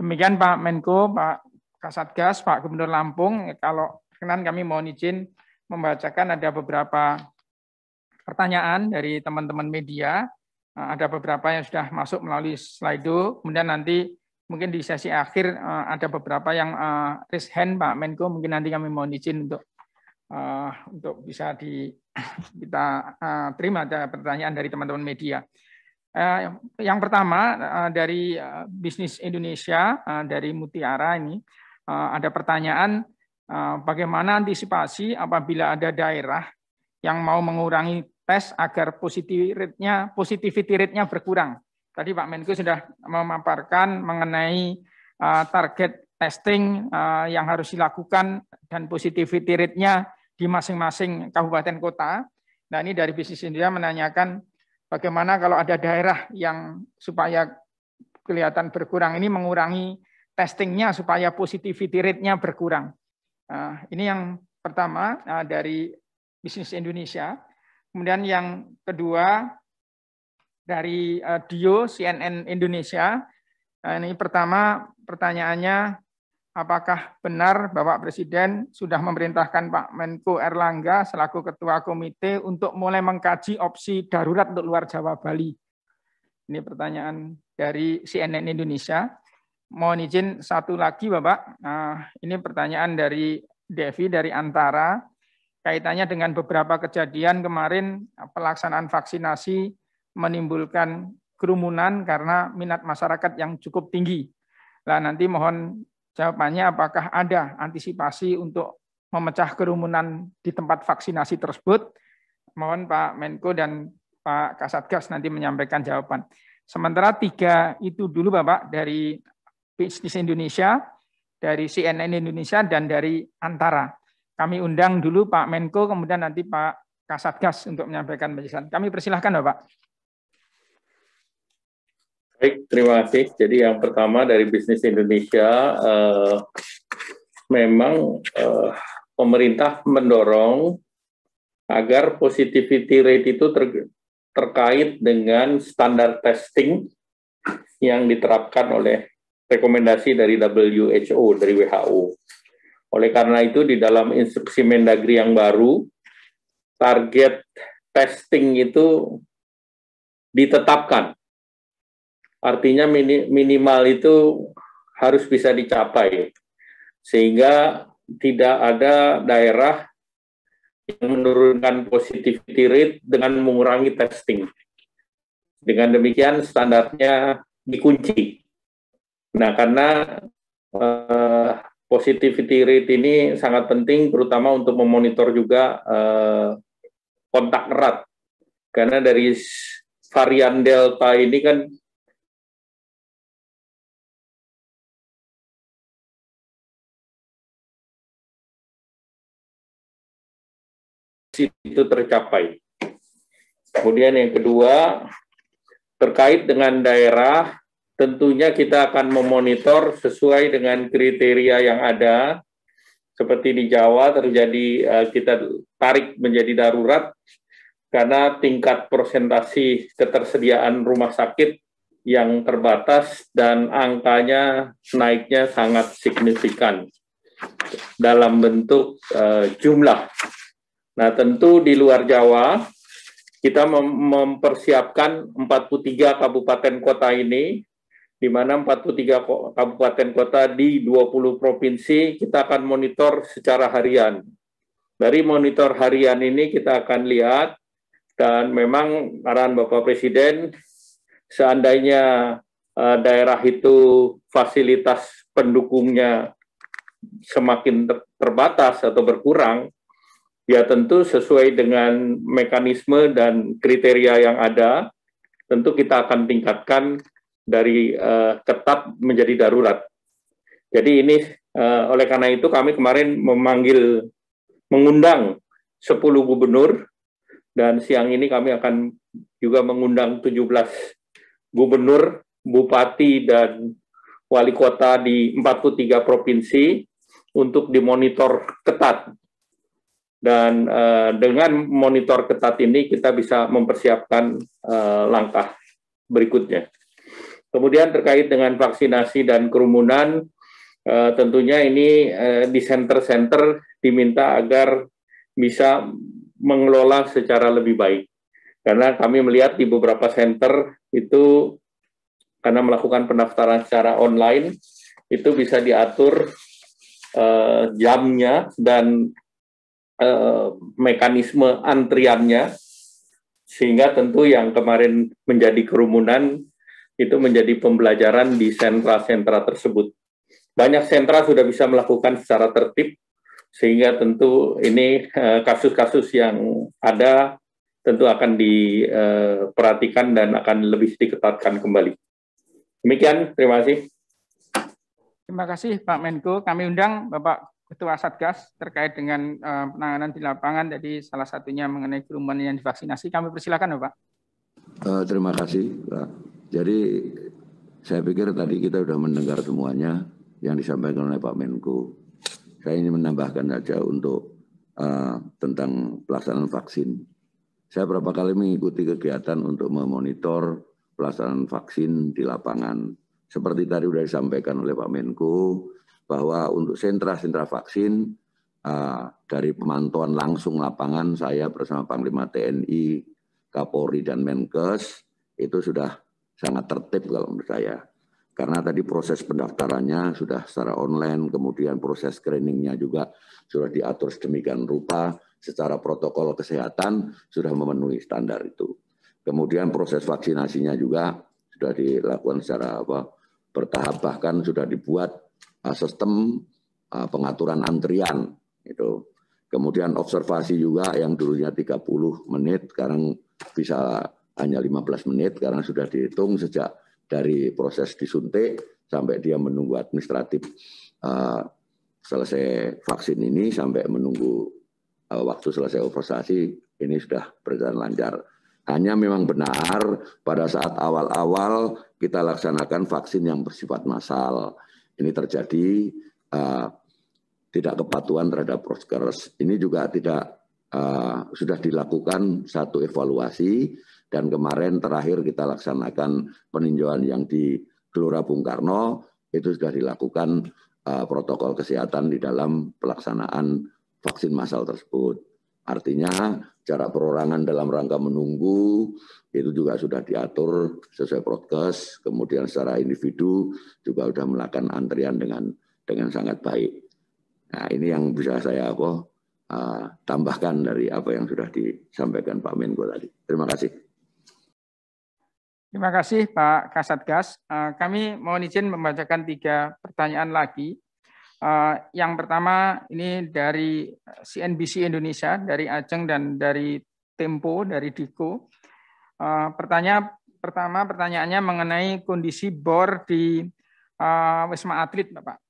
demikian Pak Menko, Pak Kasatgas, Pak Gubernur Lampung, kalau kenan kami mohon izin membacakan ada beberapa pertanyaan dari teman-teman media. Eh, ada beberapa yang sudah masuk melalui Slido, kemudian nanti mungkin di sesi akhir eh, ada beberapa yang eh, raise hand Pak Menko, mungkin nanti kami mohon izin untuk untuk bisa di kita terima ada pertanyaan dari teman-teman media. Yang pertama dari bisnis Indonesia dari Mutiara ini Eh, ada pertanyaan eh, bagaimana antisipasi apabila ada daerah yang mau mengurangi tes agar positivity rate-nya positivity rate-nya berkurang. Tadi Pak Menko sudah memaparkan mengenai eh, target testing yang harus dilakukan dan positivity rate-nya di masing-masing kabupaten kota. Nah ini dari bisnis India menanyakan bagaimana kalau ada daerah yang supaya kelihatan berkurang ini mengurangi testingnya supaya positivity rate-nya berkurang. Nah, ini yang pertama nah, dari bisnis Indonesia. Kemudian yang kedua dari eh, Dio CNN Indonesia. Nah, Ini pertama pertanyaannya apakah benar Bapak Presiden sudah memerintahkan Pak Menko Erlangga selaku Ketua Komite untuk mulai mengkaji opsi darurat untuk luar Jawa Bali? Ini pertanyaan dari CNN Indonesia. Mohon izin satu lagi Bapak. Nah, ini pertanyaan dari Devi dari Antara. Kaitannya dengan beberapa kejadian kemarin pelaksanaan vaksinasi menimbulkan kerumunan karena minat masyarakat yang cukup tinggi. Nah, nanti mohon jawabannya apakah ada antisipasi untuk memecah kerumunan di tempat vaksinasi tersebut? Mohon Pak Menko dan Pak Kasatgas nanti menyampaikan jawaban. Sementara tiga itu dulu Bapak dari Bisnis Indonesia, dari CNN Indonesia, dan dari Antara. Kami undang dulu Pak Menko, kemudian nanti Pak Kasatgas untuk menyampaikan penjelasan. Kami persilahkan Bapak. Baik, terima kasih. Jadi yang pertama dari bisnis Indonesia, eh, memang eh, pemerintah mendorong agar positivity rate itu ter, terkait dengan standar testing yang diterapkan oleh rekomendasi dari WHO, dari WHO. Oleh karena itu, di dalam instruksi mendagri yang baru, target testing itu ditetapkan. Artinya minimal itu harus bisa dicapai. Sehingga tidak ada daerah yang menurunkan positivity rate dengan mengurangi testing. Dengan demikian standarnya dikunci. Nah, karena uh, positivity rate ini sangat penting, terutama untuk memonitor juga uh, kontak erat, karena dari varian delta ini kan itu tercapai. Kemudian yang kedua terkait dengan daerah tentunya kita akan memonitor sesuai dengan kriteria yang ada. Seperti di Jawa terjadi eh, kita tarik menjadi darurat karena tingkat persentasi ketersediaan rumah sakit yang terbatas dan angkanya naiknya sangat signifikan dalam bentuk eh, jumlah. Nah, tentu di luar Jawa kita empat mempersiapkan 43 kabupaten kota ini di mana 43 kabupaten kota di 20 provinsi kita akan monitor secara harian. Dari monitor harian ini kita akan lihat dan memang arahan Bapak Presiden seandainya eh, daerah itu fasilitas pendukungnya semakin terbatas atau berkurang, ya tentu sesuai dengan mekanisme dan kriteria yang ada, tentu kita akan tingkatkan dari uh, ketat menjadi darurat. Jadi ini uh, oleh karena itu kami kemarin memanggil mengundang 10 gubernur dan siang ini kami akan juga mengundang 17 gubernur, bupati dan wali kota di 43 provinsi untuk dimonitor ketat. Dan uh, dengan monitor ketat ini kita bisa mempersiapkan uh, langkah berikutnya. Kemudian terkait dengan vaksinasi dan kerumunan, eh, tentunya ini eh, di center-center diminta agar bisa mengelola secara lebih baik. Karena kami melihat di beberapa center itu karena melakukan pendaftaran secara online itu bisa diatur eh, jamnya dan eh, mekanisme antriannya sehingga tentu yang kemarin menjadi kerumunan itu menjadi pembelajaran di sentra-sentra tersebut. Banyak sentra sudah bisa melakukan secara tertib, sehingga tentu ini eh, kasus-kasus yang ada tentu akan diperhatikan eh, dan akan lebih diketatkan kembali. Demikian, terima kasih. Terima kasih Pak Menko. Kami undang Bapak Ketua Satgas terkait dengan eh, penanganan di lapangan. Jadi salah satunya mengenai kerumunan yang divaksinasi. Kami persilakan, Bapak. terima kasih, Pak. Jadi saya pikir tadi kita sudah mendengar semuanya yang disampaikan oleh Pak Menko. Saya ingin menambahkan saja untuk uh, tentang pelaksanaan vaksin. Saya berapa kali mengikuti kegiatan untuk memonitor pelaksanaan vaksin di lapangan. Seperti tadi sudah disampaikan oleh Pak Menko bahwa untuk sentra-sentra vaksin uh, dari pemantauan langsung lapangan saya bersama Panglima TNI, Kapolri dan Menkes itu sudah sangat tertib kalau menurut saya. Karena tadi proses pendaftarannya sudah secara online, kemudian proses screeningnya juga sudah diatur sedemikian rupa secara protokol kesehatan sudah memenuhi standar itu. Kemudian proses vaksinasinya juga sudah dilakukan secara apa, bertahap bahkan sudah dibuat uh, sistem uh, pengaturan antrian itu. Kemudian observasi juga yang dulunya 30 menit sekarang bisa hanya 15 menit karena sudah dihitung sejak dari proses disuntik sampai dia menunggu administratif uh, selesai vaksin ini sampai menunggu uh, waktu selesai operasi ini sudah berjalan lancar. Hanya memang benar pada saat awal-awal kita laksanakan vaksin yang bersifat massal. Ini terjadi uh, tidak kepatuhan terhadap proskers. Ini juga tidak uh, sudah dilakukan satu evaluasi dan kemarin terakhir kita laksanakan peninjauan yang di Gelora Bung Karno, itu sudah dilakukan uh, protokol kesehatan di dalam pelaksanaan vaksin massal tersebut. Artinya jarak perorangan dalam rangka menunggu itu juga sudah diatur sesuai prokes, kemudian secara individu juga sudah melakukan antrian dengan dengan sangat baik. Nah, ini yang bisa saya apa uh, tambahkan dari apa yang sudah disampaikan Pak Menko tadi. Terima kasih. Terima kasih Pak Kasatgas. Eh, kami mohon izin membacakan tiga pertanyaan lagi. Eh, yang pertama ini dari CNBC Indonesia, dari Ajeng dan dari Tempo, dari Diko. Eh, pertanyaan pertama pertanyaannya mengenai kondisi bor di Wisma Atlet, Bapak.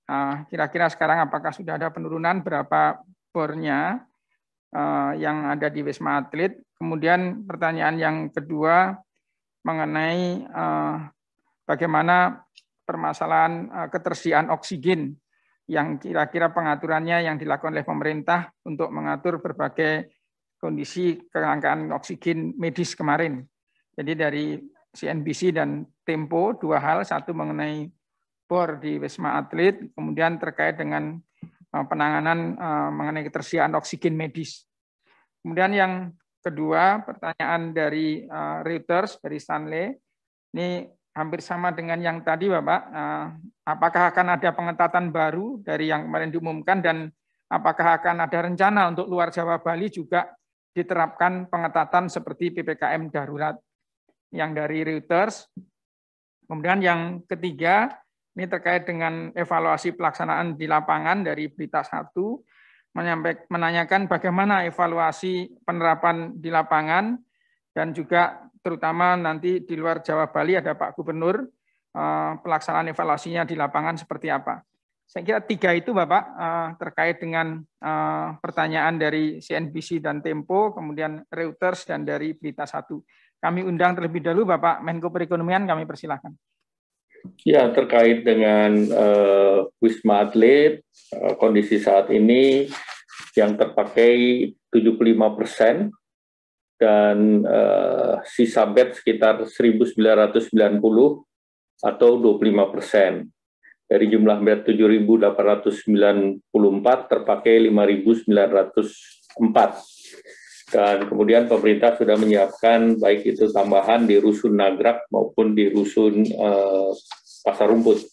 Kira-kira sekarang apakah sudah ada penurunan berapa bornya yang ada di Wisma Atlet? Kemudian pertanyaan yang kedua mengenai uh, bagaimana permasalahan uh, ketersediaan oksigen yang kira-kira pengaturannya yang dilakukan oleh pemerintah untuk mengatur berbagai kondisi kelangkaan oksigen medis kemarin. Jadi dari CNBC dan Tempo dua hal, satu mengenai bor di Wisma Atlet, kemudian terkait dengan eh, penanganan mengenai ketersediaan oksigen medis. Kemudian yang kedua pertanyaan dari uh, Reuters dari Stanley ini hampir sama dengan yang tadi Bapak uh, apakah akan ada pengetatan baru dari yang kemarin diumumkan dan apakah akan ada rencana untuk luar Jawa Bali juga diterapkan pengetatan seperti PPKM darurat yang dari Reuters kemudian yang ketiga ini terkait dengan evaluasi pelaksanaan di lapangan dari berita satu menanyakan bagaimana evaluasi penerapan di lapangan dan juga terutama nanti di luar Jawa Bali ada Pak Gubernur eh, pelaksanaan evaluasinya di lapangan seperti apa. Saya kira tiga itu Bapak eh, terkait dengan eh, pertanyaan dari CNBC dan Tempo, kemudian Reuters dan dari Berita Satu. Kami undang terlebih dahulu Bapak Menko Perekonomian, kami persilahkan. Ya, terkait dengan uh, Wisma Atlet, uh, kondisi saat ini yang terpakai 75 persen dan uh, sisa bed sekitar 1.990 atau 25 persen. Dari jumlah bed 7.894 terpakai 5.904 dan kemudian pemerintah sudah menyiapkan baik itu tambahan di rusun Nagrak maupun di rusun eh, Pasar Rumput.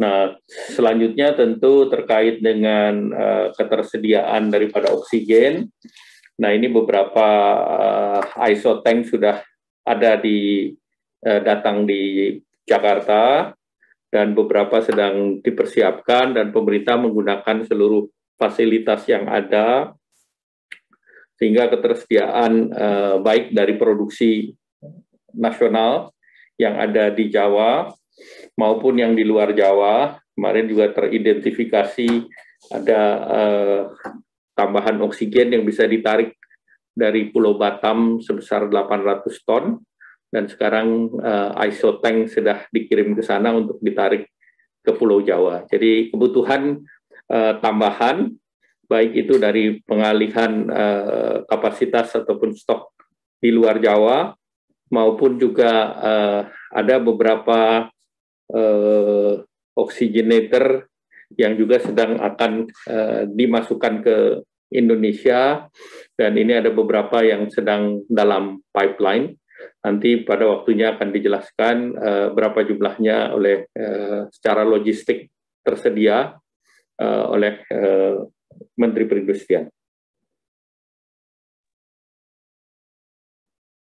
Nah, selanjutnya tentu terkait dengan eh, ketersediaan daripada oksigen. Nah, ini beberapa eh, ISO tank sudah ada di eh, datang di Jakarta dan beberapa sedang dipersiapkan dan pemerintah menggunakan seluruh fasilitas yang ada sehingga ketersediaan eh, baik dari produksi nasional yang ada di Jawa maupun yang di luar Jawa kemarin juga teridentifikasi ada eh, tambahan oksigen yang bisa ditarik dari Pulau Batam sebesar 800 ton dan sekarang uh, eh, isotank sudah dikirim ke sana untuk ditarik ke Pulau Jawa. Jadi kebutuhan eh, tambahan baik itu dari pengalihan uh, kapasitas ataupun stok di luar Jawa maupun juga uh, ada beberapa uh, oksigenator yang juga sedang akan uh, dimasukkan ke Indonesia dan ini ada beberapa yang sedang dalam pipeline nanti pada waktunya akan dijelaskan uh, berapa jumlahnya oleh uh, secara logistik tersedia uh, oleh uh, Menteri Perindustrian.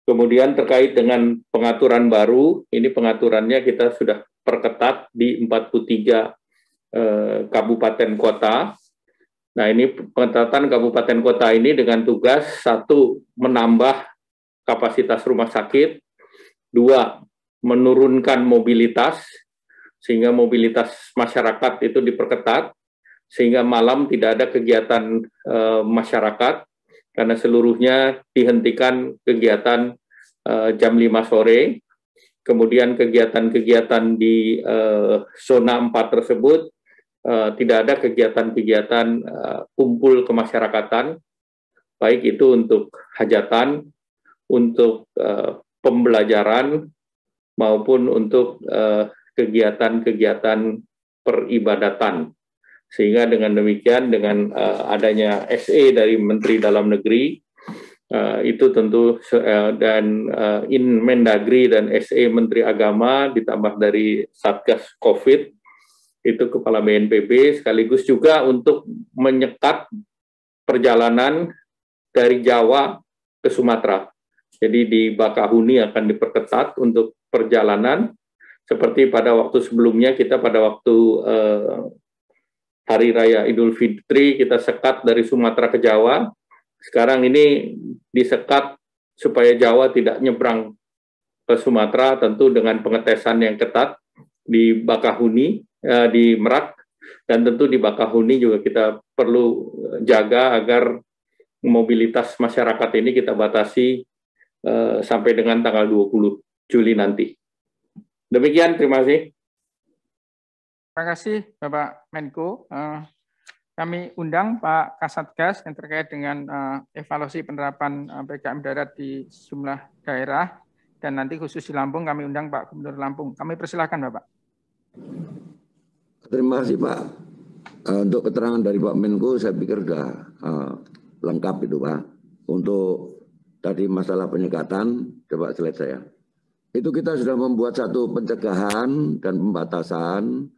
Kemudian terkait dengan pengaturan baru, ini pengaturannya kita sudah perketat di 43 eh, kabupaten kota. Nah, ini pengetatan kabupaten kota ini dengan tugas satu menambah kapasitas rumah sakit, dua menurunkan mobilitas sehingga mobilitas masyarakat itu diperketat, sehingga malam tidak ada kegiatan e, masyarakat karena seluruhnya dihentikan kegiatan e, jam 5 sore. Kemudian kegiatan-kegiatan di e, zona 4 tersebut tidak ada kegiatan-kegiatan kumpul kemasyarakatan baik itu untuk hajatan, untuk pembelajaran maupun untuk kegiatan-kegiatan peribadatan sehingga dengan demikian dengan uh, adanya SE dari Menteri Dalam Negeri uh, itu tentu uh, dan uh, in Mendagri dan SE Menteri Agama ditambah dari Satgas Covid itu kepala BNPB sekaligus juga untuk menyekat perjalanan dari Jawa ke Sumatera. Jadi di Bakahuni akan diperketat untuk perjalanan seperti pada waktu sebelumnya kita pada waktu eh, Hari Raya Idul Fitri kita sekat dari Sumatera ke Jawa. Sekarang ini disekat supaya Jawa tidak nyebrang ke Sumatera tentu dengan pengetesan yang ketat di Bakahuni, eh, di Merak, dan tentu di Bakahuni juga kita perlu jaga agar mobilitas masyarakat ini kita batasi eh, sampai dengan tanggal 20 Juli nanti. Demikian, terima kasih. Terima kasih Bapak Menko. Eh, kami undang Pak Kasatgas yang terkait dengan eh, evaluasi penerapan eh, PKM darat di sejumlah daerah dan nanti khusus di Lampung kami undang Pak Gubernur Lampung. Kami persilahkan Bapak. Terima kasih Pak. Untuk keterangan dari Pak Menko saya pikir sudah lengkap itu Pak. Untuk tadi masalah penyekatan, coba slide saya. Itu kita sudah membuat satu pencegahan dan pembatasan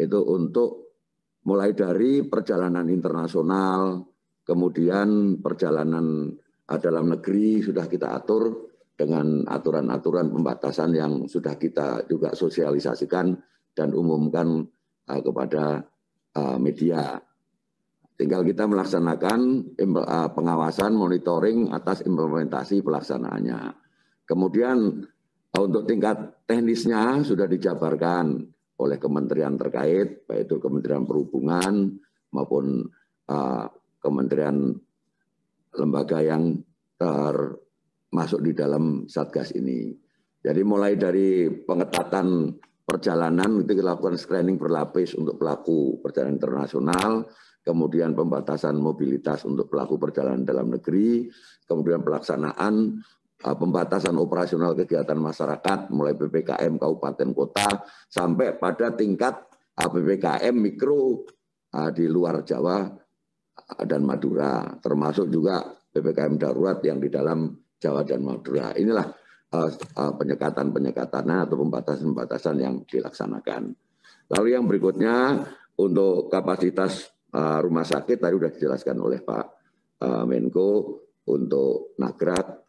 itu untuk mulai dari perjalanan internasional, kemudian perjalanan eh, dalam negeri sudah kita atur dengan aturan-aturan pembatasan yang sudah kita juga sosialisasikan dan umumkan eh, kepada eh, media. Tinggal kita melaksanakan pengawasan, monitoring atas implementasi pelaksanaannya. Kemudian untuk tingkat teknisnya sudah dijabarkan oleh kementerian terkait, baik itu Kementerian Perhubungan maupun uh, kementerian lembaga yang termasuk di dalam Satgas ini. Jadi mulai dari pengetatan perjalanan itu dilakukan screening berlapis untuk pelaku perjalanan internasional, kemudian pembatasan mobilitas untuk pelaku perjalanan dalam negeri, kemudian pelaksanaan Eh, pembatasan operasional kegiatan masyarakat mulai PPKM kabupaten kota sampai pada tingkat eh, PPKM mikro eh, di luar Jawa dan Madura termasuk juga PPKM darurat yang di dalam Jawa dan Madura. Inilah penyekatan-penyekatan atau pembatasan-pembatasan yang dilaksanakan. Lalu yang berikutnya untuk kapasitas rumah sakit tadi sudah dijelaskan oleh Pak Menko untuk Nagrak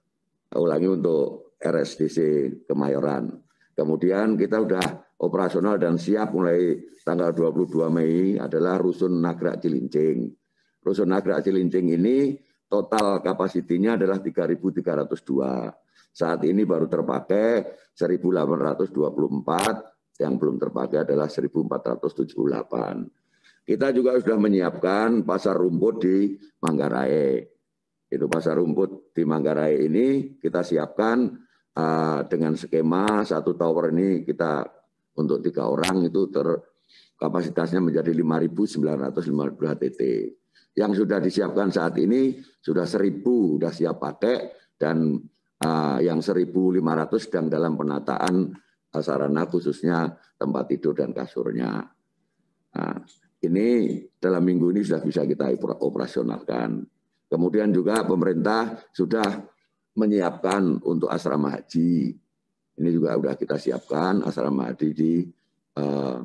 ulangi untuk RSDC Kemayoran. Kemudian kita sudah operasional dan siap mulai tanggal 22 Mei adalah Rusun Nagrak Cilincing. Rusun Nagrak Cilincing ini total kapasitinya adalah 3.302. Saat ini baru terpakai 1.824, yang belum terpakai adalah 1.478. Kita juga sudah menyiapkan pasar rumput di Manggarai itu pasar rumput di Manggarai ini kita siapkan uh, dengan skema satu tower ini kita untuk tiga orang itu kapasitasnya menjadi 5.950 TT. Yang sudah disiapkan saat ini sudah 1.000 sudah siap pakai dan uh, yang 1.500 sedang dalam penataan uh, sarana khususnya tempat tidur dan kasurnya. Nah, ini dalam minggu ini sudah bisa kita operasionalkan. Kemudian juga pemerintah sudah menyiapkan untuk asrama haji. Ini juga sudah kita siapkan asrama haji di eh,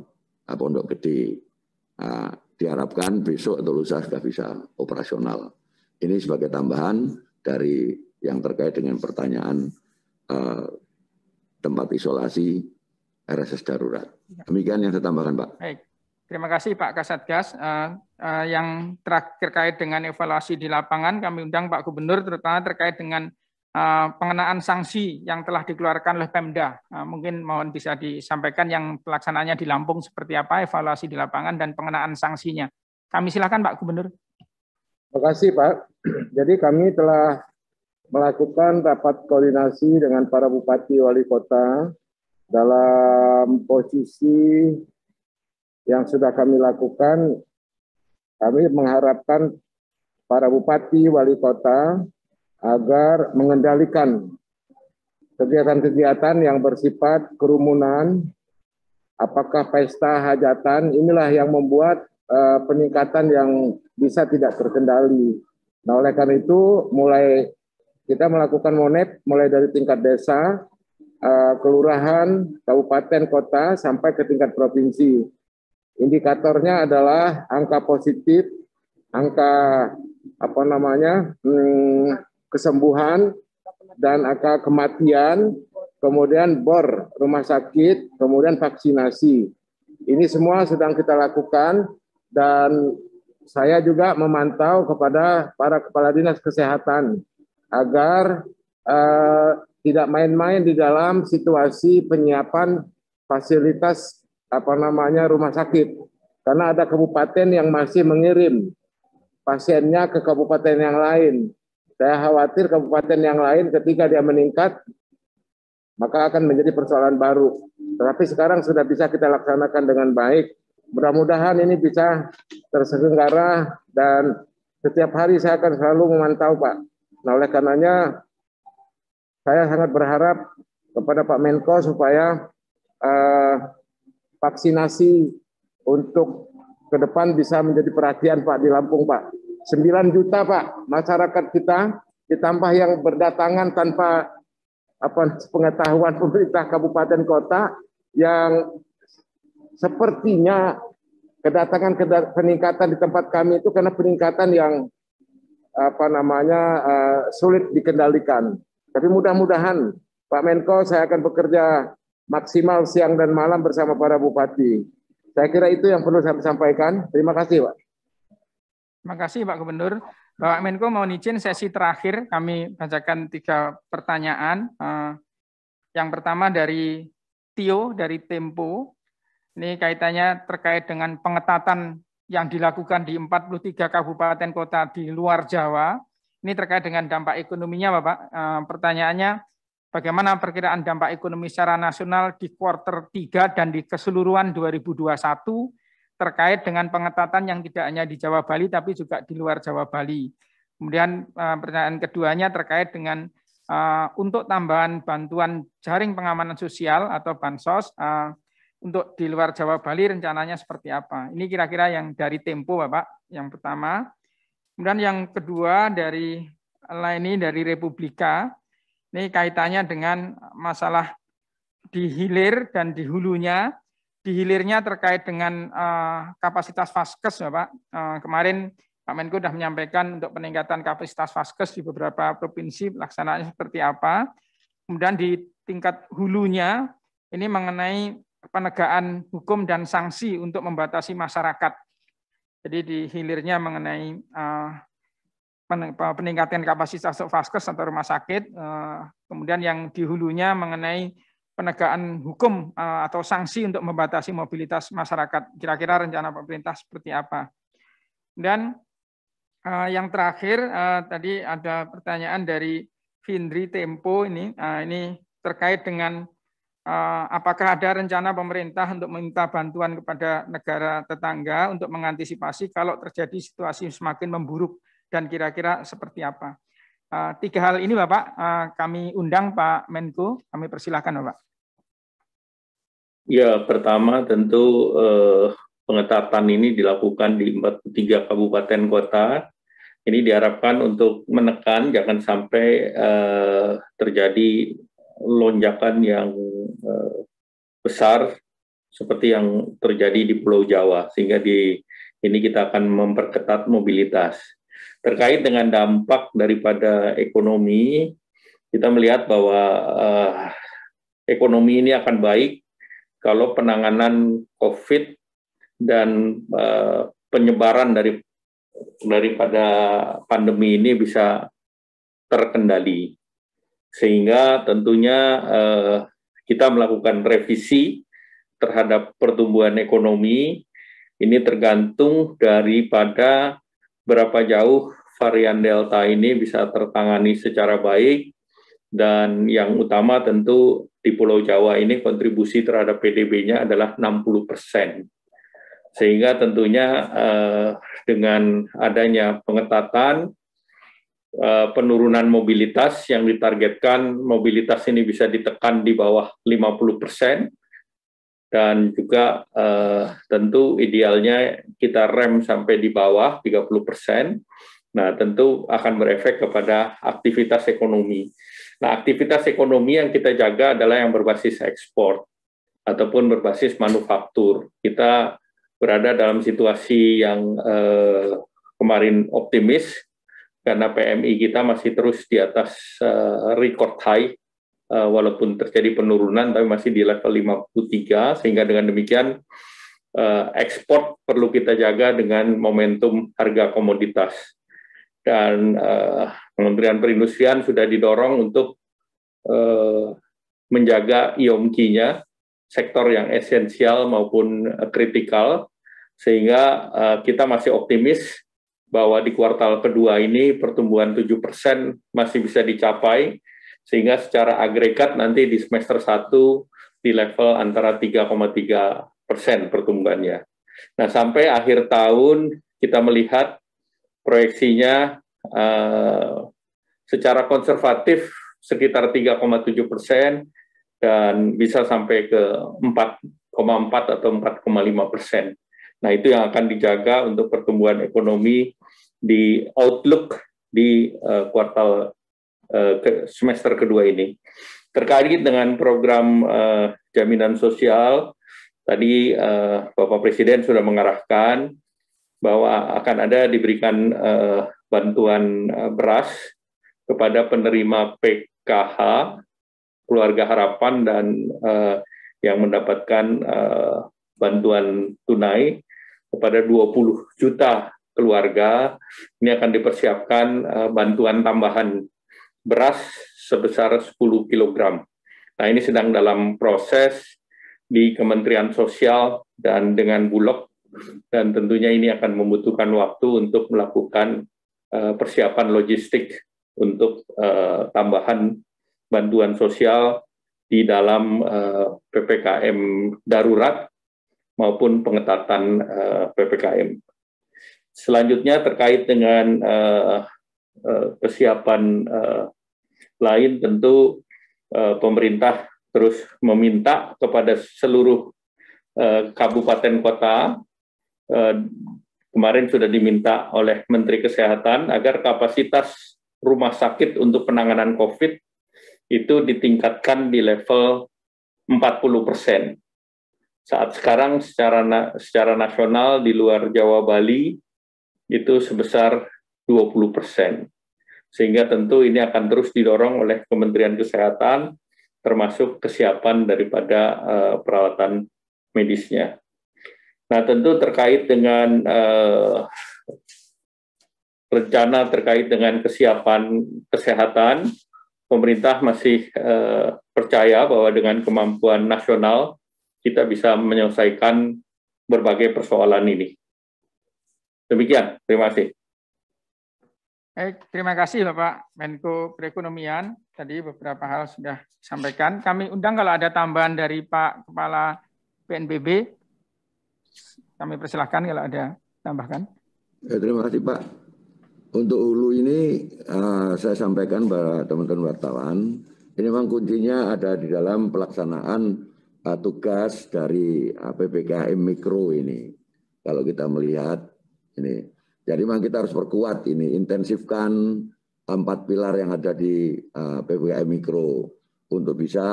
eh Pondok Gede. Nah, diharapkan besok atau lusa sudah bisa operasional. Ini sebagai tambahan dari yang terkait dengan pertanyaan eh, tempat isolasi RSS darurat. Iya. Demikian yang saya tambahkan, Pak. Baik. Terima kasih Pak Kasatgas. Uh, Eh, yang terkait dengan evaluasi di lapangan, kami undang Pak Gubernur terutama terkait dengan eh, pengenaan sanksi yang telah dikeluarkan oleh Pemda. Eh, mungkin mohon bisa disampaikan yang pelaksanaannya di Lampung seperti apa, evaluasi di lapangan dan pengenaan sanksinya. Kami silakan Pak Gubernur. Terima kasih Pak. Jadi kami telah melakukan rapat koordinasi dengan para bupati wali kota dalam posisi yang sudah kami lakukan kami mengharapkan para bupati, wali kota agar mengendalikan kegiatan-kegiatan yang bersifat kerumunan, apakah pesta hajatan, inilah yang membuat uh, peningkatan yang bisa tidak terkendali. Nah, oleh karena itu mulai kita melakukan monet mulai dari tingkat desa, uh, kelurahan, kabupaten, kota sampai ke tingkat provinsi. Indikatornya adalah angka positif, angka apa namanya hmm, kesembuhan dan angka kematian, kemudian bor rumah sakit, kemudian vaksinasi. Ini semua sedang kita lakukan dan saya juga memantau kepada para kepala dinas kesehatan agar eh, tidak main-main di dalam situasi penyiapan fasilitas apa namanya rumah sakit karena ada kabupaten yang masih mengirim pasiennya ke kabupaten yang lain. Saya khawatir kabupaten yang lain ketika dia meningkat maka akan menjadi persoalan baru. Tetapi sekarang sudah bisa kita laksanakan dengan baik. Mudah-mudahan ini bisa terselenggara dan setiap hari saya akan selalu memantau Pak. Nah oleh karenanya saya sangat berharap kepada Pak Menko supaya uh, vaksinasi untuk ke depan bisa menjadi perhatian Pak di Lampung Pak. 9 juta Pak masyarakat kita ditambah yang berdatangan tanpa apa pengetahuan pemerintah kabupaten kota yang sepertinya kedatangan peningkatan di tempat kami itu karena peningkatan yang apa namanya eh, sulit dikendalikan. Tapi mudah-mudahan Pak Menko saya akan bekerja maksimal siang dan malam bersama para bupati. Saya kira itu yang perlu saya sampaikan. Terima kasih, Pak. Terima kasih, Pak Gubernur. Bapak Menko mau izin sesi terakhir kami bacakan tiga pertanyaan. Eh, yang pertama dari Tio dari Tempo. Ini kaitannya terkait dengan pengetatan yang dilakukan di 43 kabupaten kota di luar Jawa. Ini terkait dengan dampak ekonominya, Bapak. Eh, pertanyaannya, bagaimana perkiraan dampak ekonomi secara nasional di kuartal 3 dan di keseluruhan 2021 terkait dengan pengetatan yang tidak hanya di Jawa Bali tapi juga di luar Jawa Bali. Kemudian eh, pertanyaan keduanya terkait dengan uh, untuk tambahan bantuan jaring pengamanan sosial atau bansos uh, untuk di luar Jawa Bali rencananya seperti apa? Ini kira-kira yang dari Tempo Bapak yang pertama. Kemudian yang kedua dari lain ini dari Republika ini kaitannya dengan masalah di hilir dan di hulunya. Di hilirnya terkait dengan uh, kapasitas vaskes, ya Pak. Uh, kemarin Pak Menko sudah menyampaikan untuk peningkatan kapasitas vaskes di beberapa provinsi pelaksanaannya seperti apa. Kemudian di tingkat hulunya ini mengenai penegakan hukum dan sanksi untuk membatasi masyarakat. Jadi di hilirnya mengenai uh, peningkatan kapasitas vaskes atau rumah sakit, eh, kemudian yang di hulunya mengenai penegakan hukum eh, atau sanksi untuk membatasi mobilitas masyarakat. Kira-kira rencana pemerintah seperti apa? Dan eh, yang terakhir tadi ada pertanyaan dari Vindri Tempo ini, ini terkait dengan apakah ada rencana pemerintah untuk meminta bantuan kepada negara tetangga untuk mengantisipasi kalau terjadi situasi semakin memburuk dan kira-kira seperti apa. Eh, tiga hal ini Bapak, eh, kami undang Pak Menko, kami persilahkan Bapak. Ya, pertama tentu eh, pengetatan ini dilakukan di 43 kabupaten kota. Ini diharapkan untuk menekan jangan sampai eh, terjadi lonjakan yang eh, besar seperti yang terjadi di Pulau Jawa, sehingga di ini kita akan memperketat mobilitas terkait dengan dampak daripada ekonomi, kita melihat bahwa uh, ekonomi ini akan baik kalau penanganan COVID dan uh, penyebaran dari daripada pandemi ini bisa terkendali. Sehingga tentunya uh, kita melakukan revisi terhadap pertumbuhan ekonomi ini tergantung daripada berapa jauh varian Delta ini bisa tertangani secara baik, dan yang utama tentu di Pulau Jawa ini kontribusi terhadap PDB-nya adalah 60 persen. Sehingga tentunya eh, dengan adanya pengetatan, eh, penurunan mobilitas yang ditargetkan mobilitas ini bisa ditekan di bawah 50 persen dan juga eh, tentu idealnya kita rem sampai di bawah 30 persen. Nah, tentu akan berefek kepada aktivitas ekonomi. Nah, aktivitas ekonomi yang kita jaga adalah yang berbasis ekspor ataupun berbasis manufaktur. Kita berada dalam situasi yang eh, kemarin optimis karena PMI kita masih terus di atas uh, record high uh, walaupun terjadi penurunan tapi masih di level 53 sehingga dengan demikian uh, ekspor perlu kita jaga dengan momentum harga komoditas dan uh, Kementerian Perindustrian sudah didorong untuk uh, menjaga IOMK-nya sektor yang esensial maupun kritikal sehingga uh, kita masih optimis bahwa di kuartal kedua ini pertumbuhan tujuh persen masih bisa dicapai sehingga secara agregat nanti di semester 1 di level antara 3,3 persen pertumbuhannya. Nah, sampai akhir tahun kita melihat proyeksinya eh, secara konservatif sekitar 3,7 persen dan bisa sampai ke 4,4 atau 4,5 persen. Nah, itu yang akan dijaga untuk pertumbuhan ekonomi di outlook di eh, kuartal Eh, semester kedua ini. Terkait dengan program uh, jaminan sosial, tadi uh, Bapak Presiden sudah mengarahkan bahwa akan ada diberikan uh, bantuan uh, beras kepada penerima PKH, keluarga harapan dan uh, yang mendapatkan uh, bantuan tunai kepada 20 juta keluarga. Ini akan dipersiapkan uh, bantuan tambahan beras sebesar 10 kg. Nah, ini sedang dalam proses di Kementerian Sosial dan dengan Bulog dan tentunya ini akan membutuhkan waktu untuk melakukan uh, persiapan logistik untuk uh, tambahan bantuan sosial di dalam uh, eh, PPKM darurat maupun pengetatan uh, PPKM. Selanjutnya terkait dengan uh, uh, kesiapan uh, lain tentu eh, pemerintah terus meminta kepada seluruh eh, kabupaten kota eh, kemarin sudah diminta oleh Menteri Kesehatan agar kapasitas rumah sakit untuk penanganan COVID itu ditingkatkan di level 40 persen. Saat sekarang secara secara nasional di luar Jawa Bali itu sebesar 20 persen. Sehingga tentu ini akan terus didorong oleh Kementerian Kesehatan, termasuk kesiapan daripada uh, perawatan medisnya. Nah, tentu terkait dengan uh, rencana terkait dengan kesiapan kesehatan, pemerintah masih uh, percaya bahwa dengan kemampuan nasional kita bisa menyelesaikan berbagai persoalan ini. Demikian, terima kasih. Baik, terima kasih Bapak Menko Perekonomian. Tadi beberapa hal sudah disampaikan. Kami undang kalau ada tambahan dari Pak Kepala PNBB. Kami persilahkan kalau ada tambahkan. Ya, terima kasih Pak. Untuk ulu ini uh, saya sampaikan pada teman-teman wartawan, ini memang kuncinya ada di dalam pelaksanaan uh, tugas dari APPKM eh, Mikro ini. Kalau kita melihat ini jadi memang kita harus perkuat ini, intensifkan empat pilar yang ada di eh, PPKM Mikro untuk bisa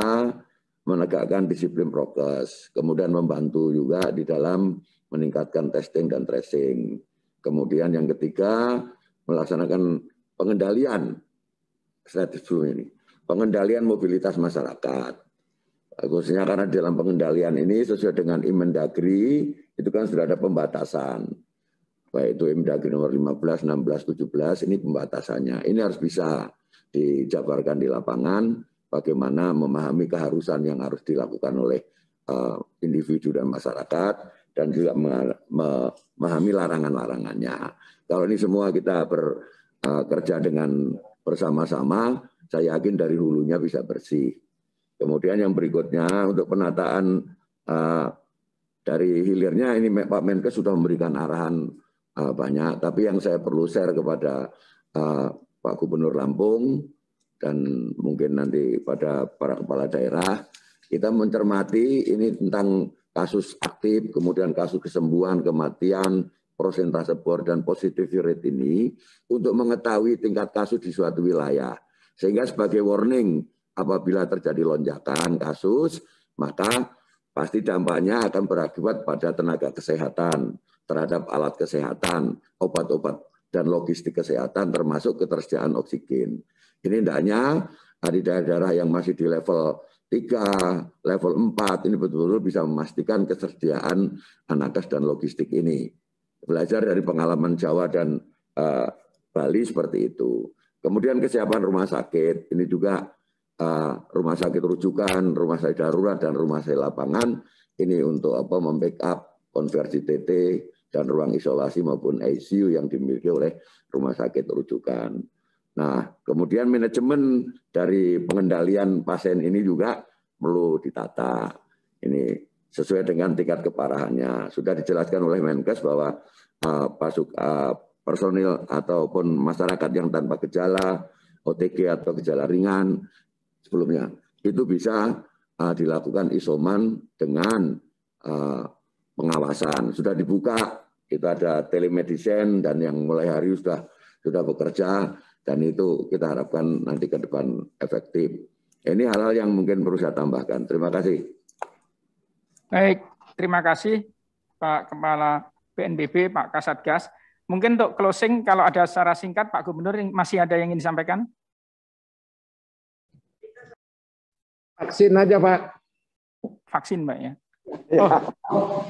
menegakkan disiplin prokes, kemudian membantu juga di dalam meningkatkan testing dan tracing. Kemudian yang ketiga, melaksanakan pengendalian status sebelum ini, pengendalian mobilitas masyarakat. Khususnya karena dalam pengendalian ini sesuai dengan Imendagri, itu kan sudah ada pembatasan baik itu Imdagri nomor 15, 16, 17, ini pembatasannya. Ini harus bisa dijabarkan di lapangan bagaimana memahami keharusan yang harus dilakukan oleh eh, individu dan masyarakat dan juga memahami larangan-larangannya. Kalau ini semua kita bekerja eh, dengan bersama-sama, saya yakin dari hulunya bisa bersih. Kemudian yang berikutnya untuk penataan uh, dari hilirnya ini Pak Menkes sudah memberikan arahan uh, banyak. Tapi yang saya perlu share kepada uh, Pak Gubernur Lampung dan mungkin nanti pada para kepala daerah, kita mencermati ini tentang kasus aktif, kemudian kasus kesembuhan, kematian, prosentase bor dan positivity rate ini untuk mengetahui tingkat kasus di suatu wilayah. Sehingga sebagai warning apabila terjadi lonjakan kasus, maka pasti dampaknya akan berakibat pada tenaga kesehatan, terhadap alat kesehatan, obat-obat dan logistik kesehatan termasuk ketersediaan oksigen. Ini tidak hanya di daerah-daerah yang masih di level 3, level 4 ini betul-betul bisa memastikan ketersediaan anakas dan logistik ini. Belajar dari pengalaman Jawa dan uh, Bali seperti itu. Kemudian kesiapan rumah sakit ini juga uh, rumah sakit rujukan, rumah sakit darurat dan rumah sakit lapangan ini untuk apa membackup konversi TT, dan ruang isolasi maupun ICU yang dimiliki oleh rumah sakit rujukan. Nah, kemudian manajemen dari pengendalian pasien ini juga perlu ditata. Ini sesuai dengan tingkat keparahannya. Sudah dijelaskan oleh Menkes bahwa uh, pasuk uh, personil ataupun masyarakat yang tanpa gejala, OTG atau gejala ringan sebelumnya itu bisa uh, dilakukan isoman dengan uh, pengawasan. Sudah dibuka, kita ada telemedicine dan yang mulai hari sudah sudah bekerja dan itu kita harapkan nanti ke depan efektif. Ini hal-hal yang mungkin perlu saya tambahkan. Terima kasih. Baik, terima kasih Pak Kepala BNPB, Pak Kasatgas. Mungkin untuk closing, kalau ada secara singkat, Pak Gubernur masih ada yang ingin disampaikan? Vaksin aja, Pak. Vaksin, Pak, ya. Oh.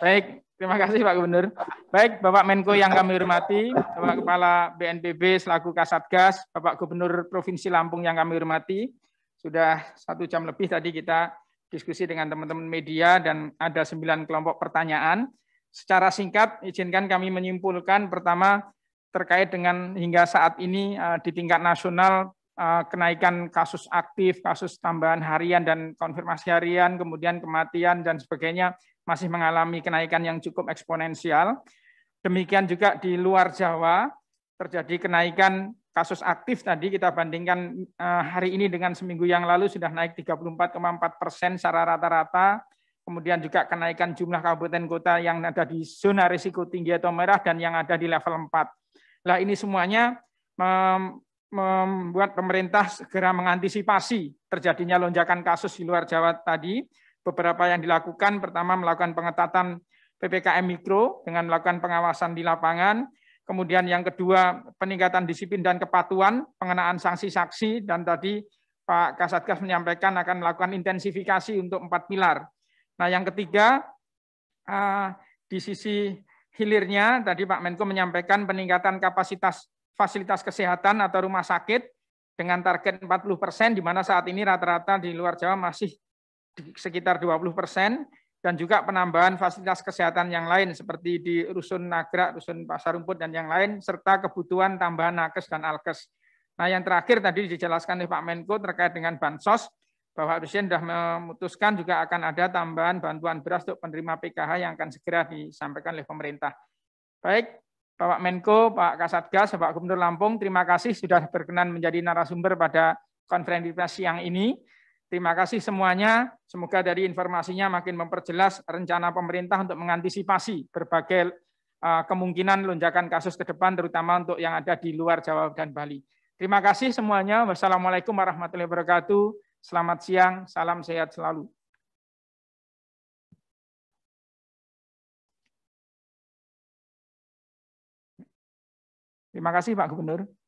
Baik, terima kasih Pak Gubernur. Baik, Bapak Menko yang kami hormati, Bapak Kepala BNPB selaku Kasatgas, Bapak Gubernur Provinsi Lampung yang kami hormati, sudah satu jam lebih tadi kita diskusi dengan teman-teman media dan ada sembilan kelompok pertanyaan. Secara singkat, izinkan kami menyimpulkan pertama terkait dengan hingga saat ini eh, di tingkat nasional Eh, kenaikan kasus aktif, kasus tambahan harian dan konfirmasi harian, kemudian kematian dan sebagainya masih mengalami kenaikan yang cukup eksponensial. Demikian juga di luar Jawa terjadi kenaikan kasus aktif tadi kita bandingkan eh, hari ini dengan seminggu yang lalu sudah naik 34,4 persen secara rata-rata. Kemudian juga kenaikan jumlah kabupaten kota yang ada di zona risiko tinggi atau merah dan yang ada di level 4. Nah ini semuanya membuat pemerintah segera mengantisipasi terjadinya lonjakan kasus di luar Jawa tadi. Beberapa yang dilakukan, pertama melakukan pengetatan PPKM Mikro dengan melakukan pengawasan di lapangan, kemudian yang kedua peningkatan disiplin dan kepatuhan, pengenaan sanksi saksi, dan tadi Pak Kasatgas menyampaikan akan melakukan intensifikasi untuk empat pilar. Nah yang ketiga, ah, di sisi hilirnya, tadi Pak Menko menyampaikan peningkatan kapasitas fasilitas kesehatan atau rumah sakit dengan target 40 persen, di mana saat ini rata-rata di luar Jawa masih sekitar 20 persen, dan juga penambahan fasilitas kesehatan yang lain seperti di Rusun Nagra, Rusun Pasar Rumput, dan yang lain, serta kebutuhan tambahan nakes dan alkes. Nah yang terakhir tadi dijelaskan oleh Pak Menko terkait dengan Bansos, bahwa Presiden sudah memutuskan juga akan ada tambahan bantuan beras untuk penerima PKH yang akan segera disampaikan oleh pemerintah. Baik, Bapak Menko, Pak Kasatgas, Bapak Gubernur Lampung, terima kasih sudah berkenan menjadi narasumber pada konferensi siang ini. Terima kasih semuanya. Semoga dari informasinya makin memperjelas rencana pemerintah untuk mengantisipasi berbagai eh, kemungkinan lonjakan kasus ke depan, terutama untuk yang ada di luar Jawa dan Bali. Terima kasih semuanya. Wassalamualaikum warahmatullahi wabarakatuh. Selamat siang, salam sehat selalu. Terima kasih Pak Gubernur.